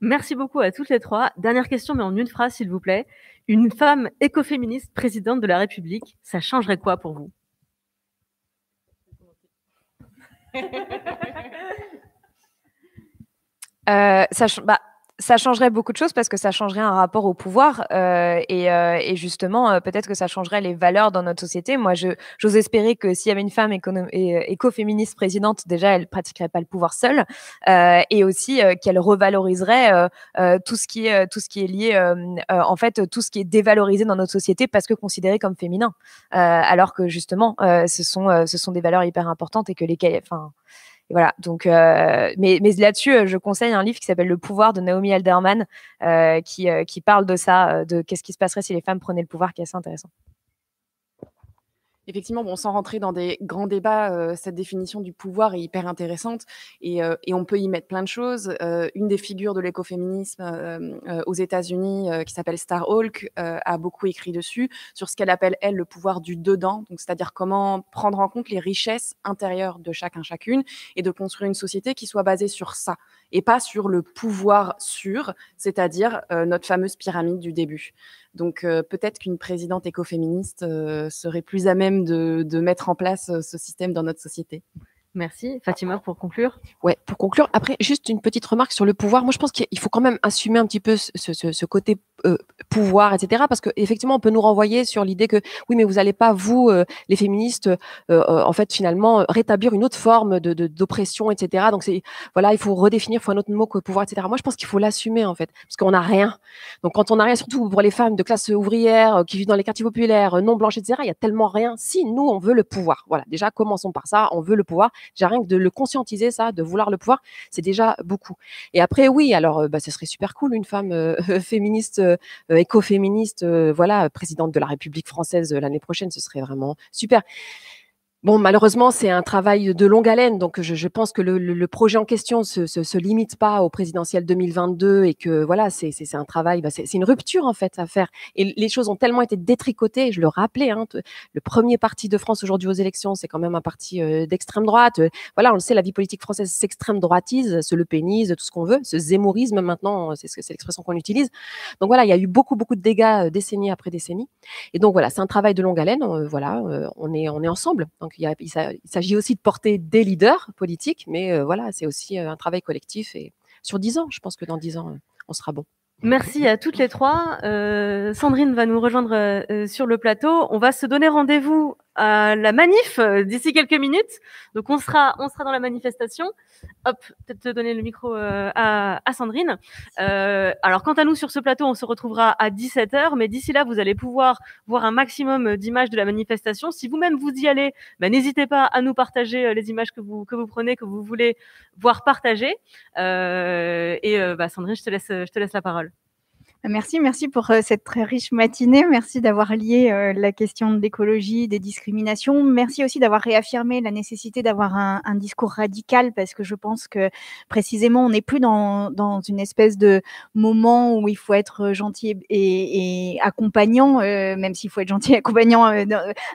Merci beaucoup à toutes les trois. Dernière question, mais en une phrase, s'il vous plaît. Une femme écoféministe présidente de la République, ça changerait quoi pour vous euh, ça, bah, ça changerait beaucoup de choses parce que ça changerait un rapport au pouvoir euh, et, euh, et, justement euh, peut-être que ça changerait les valeurs dans notre société. Moi, j'ose espérer que s'il y avait une femme écoféministe présidente, déjà, elle pratiquerait pas le pouvoir seule euh, et aussi qu'elle revaloriserait tout ce qui est tout ce qui est lié en fait tout ce qui est dévalorisé dans notre société parce que considéré comme féminin, alors que justement ce sont ce sont des valeurs hyper importantes et que les enfin voilà. Donc, euh, mais, mais là-dessus, euh, je conseille un livre qui s'appelle Le pouvoir de Naomi Alderman, euh, qui, qui parle de ça, de qu'est-ce qui se passerait si les femmes prenaient le pouvoir, qui est assez intéressant effectivement, bon, sans rentrer dans des grands débats, euh, cette définition du pouvoir est hyper intéressante et, euh, on peut y mettre plein de choses. Euh, une des figures de l'écoféminisme aux États-Unis, qui s'appelle Star Hawk, a beaucoup écrit dessus sur ce qu'elle appelle elle le pouvoir du dedans, donc c'est-à-dire comment prendre en compte les richesses intérieures de chacun chacune et de construire une société qui soit basée sur ça et pas sur le pouvoir sûr, c'est-à-dire notre fameuse pyramide du début. Donc euh, peut-être qu'une présidente écoféministe euh, serait plus à même de, mettre en place euh, ce système dans notre société. Merci. Fatima, pour conclure Ouais, pour conclure, après, juste une petite remarque sur le pouvoir. Moi, je pense qu'il faut quand même assumer un petit peu ce, ce, ce côté euh, pouvoir, etc. Parce qu'effectivement, on peut nous renvoyer sur l'idée que, oui, mais vous allez pas, vous, euh, les féministes, euh, en fait, finalement, rétablir une autre forme d'oppression, de, d'oppression, etc. Donc, c'est voilà, il faut redéfinir, il faut un autre mot que pouvoir, etc. Moi, je pense qu'il faut l'assumer, en fait, parce qu'on n'a rien. Donc, quand on n'a rien, surtout pour les femmes de classe ouvrière qui vivent dans les quartiers populaires, non blanches, etc., il y a tellement rien. Si nous, on veut le pouvoir, voilà, déjà, commençons par ça, on veut le pouvoir. J'ai rien que de le conscientiser, ça, de vouloir le pouvoir, c'est déjà beaucoup. Et après, oui, alors, euh, bah, ce serait super cool, une femme euh, [laughs] féministe, euh, écoféministe, voilà, présidente de la République française l'année prochaine, ce serait vraiment super. Bon, malheureusement, c'est un travail de longue haleine, donc je, pense que le, projet en question se, se, limite pas au présidentiel 2022 et que voilà, c'est un travail, bah, c'est une rupture en fait à faire. Et les choses ont tellement été détricotées, je le rappelais, hein, le premier parti de France aujourd'hui aux élections, c'est quand même un parti euh, d'extrême droite. Euh, voilà, on le sait, la vie politique française s'extrême droitise, se le pénise, tout ce qu'on veut, ce zémourisme maintenant, c'est ce l'expression qu'on utilise. Donc voilà, il y a eu beaucoup beaucoup de dégâts euh, décennies décennie après décennie. Et donc voilà, c'est un travail de longue haleine. voilà, on est on est ensemble il, s'agit aussi de porter des leaders politiques, mais euh, voilà, c'est aussi euh, un travail collectif. Et sur dix ans, je pense que dans dix ans, euh, on sera bon. Merci à toutes les trois. Sandrine va nous rejoindre sur le plateau. On va se donner rendez-vous la manif euh, d'ici quelques minutes. Donc on sera, on sera dans la manifestation. Hop, peut-être te donner le micro euh, à, Sandrine. Euh, alors quant à nous sur ce plateau, on se retrouvera à 17h, mais d'ici là, vous allez pouvoir voir un maximum d'images de la manifestation. Si vous-même vous y allez, bah, n'hésitez pas à nous partager les images que vous que vous prenez, que vous voulez voir partager. et bah, Sandrine, je te laisse, je te laisse la parole. Merci, merci pour euh, cette très riche matinée. Merci d'avoir lié euh, la question de l'écologie, des discriminations. Merci aussi d'avoir réaffirmé la nécessité d'avoir un, discours radical parce que je pense que précisément, on n'est plus dans, dans, une espèce de moment où il faut être gentil et, accompagnant, euh, même s'il faut être gentil et accompagnant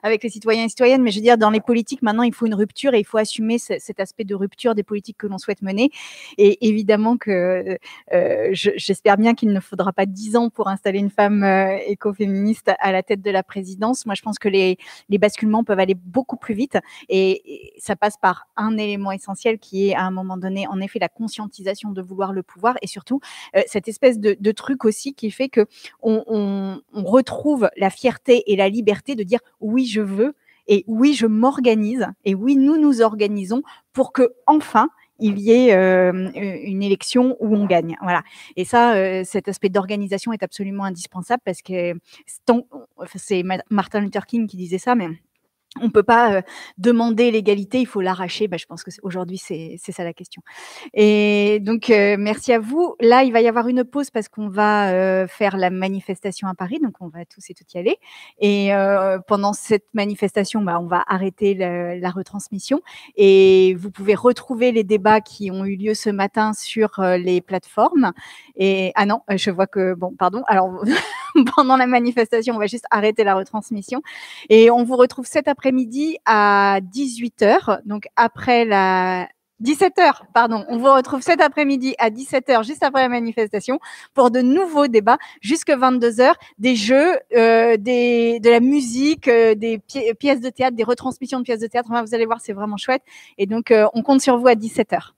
avec les citoyens et citoyennes. Mais je veux dire, dans les politiques, maintenant, il faut une rupture et il faut assumer cet aspect de rupture des politiques que l'on souhaite mener. Et évidemment que j'espère bien qu'il ne faudra pas dix ans pour installer une femme euh, écoféministe à la tête de la présidence. Moi, je pense que les, basculements peuvent aller beaucoup plus vite et, ça passe par un élément essentiel qui est à un moment donné, en effet, la conscientisation de vouloir le pouvoir et surtout euh, cette espèce de, truc aussi qui fait que on retrouve la fierté et la liberté de dire oui, je veux et oui, je m'organise et oui, nous nous organisons pour que enfin il y ait une élection où on gagne. Voilà. Et ça, cet aspect d'organisation est absolument indispensable parce que c'est Martin Luther King qui disait ça, mais on ne peut pas demander l'égalité, il faut l'arracher. Bah, je pense que aujourd'hui, c'est ça la question. Et donc, merci à vous. Là, il va y avoir une pause parce qu'on va faire la manifestation à Paris, donc on va tous et toutes y aller. Et pendant cette manifestation, bah, on va arrêter la, retransmission. Et vous pouvez retrouver les débats qui ont eu lieu ce matin sur les plateformes. Et ah non, je vois que bon, pardon. Alors. [laughs] pendant la manifestation. On va juste arrêter la retransmission. Et on vous retrouve cet après-midi à 18 heures, donc après la, 17h, pardon. On vous retrouve cet après-midi à 17 heures, juste après la manifestation, pour de nouveaux débats jusqu'à 22h, des jeux, euh, des, de la musique, euh, des pièces de théâtre, des retransmissions de pièces de théâtre. vous allez voir, c'est vraiment chouette. Et donc, euh, on compte sur vous à 17h.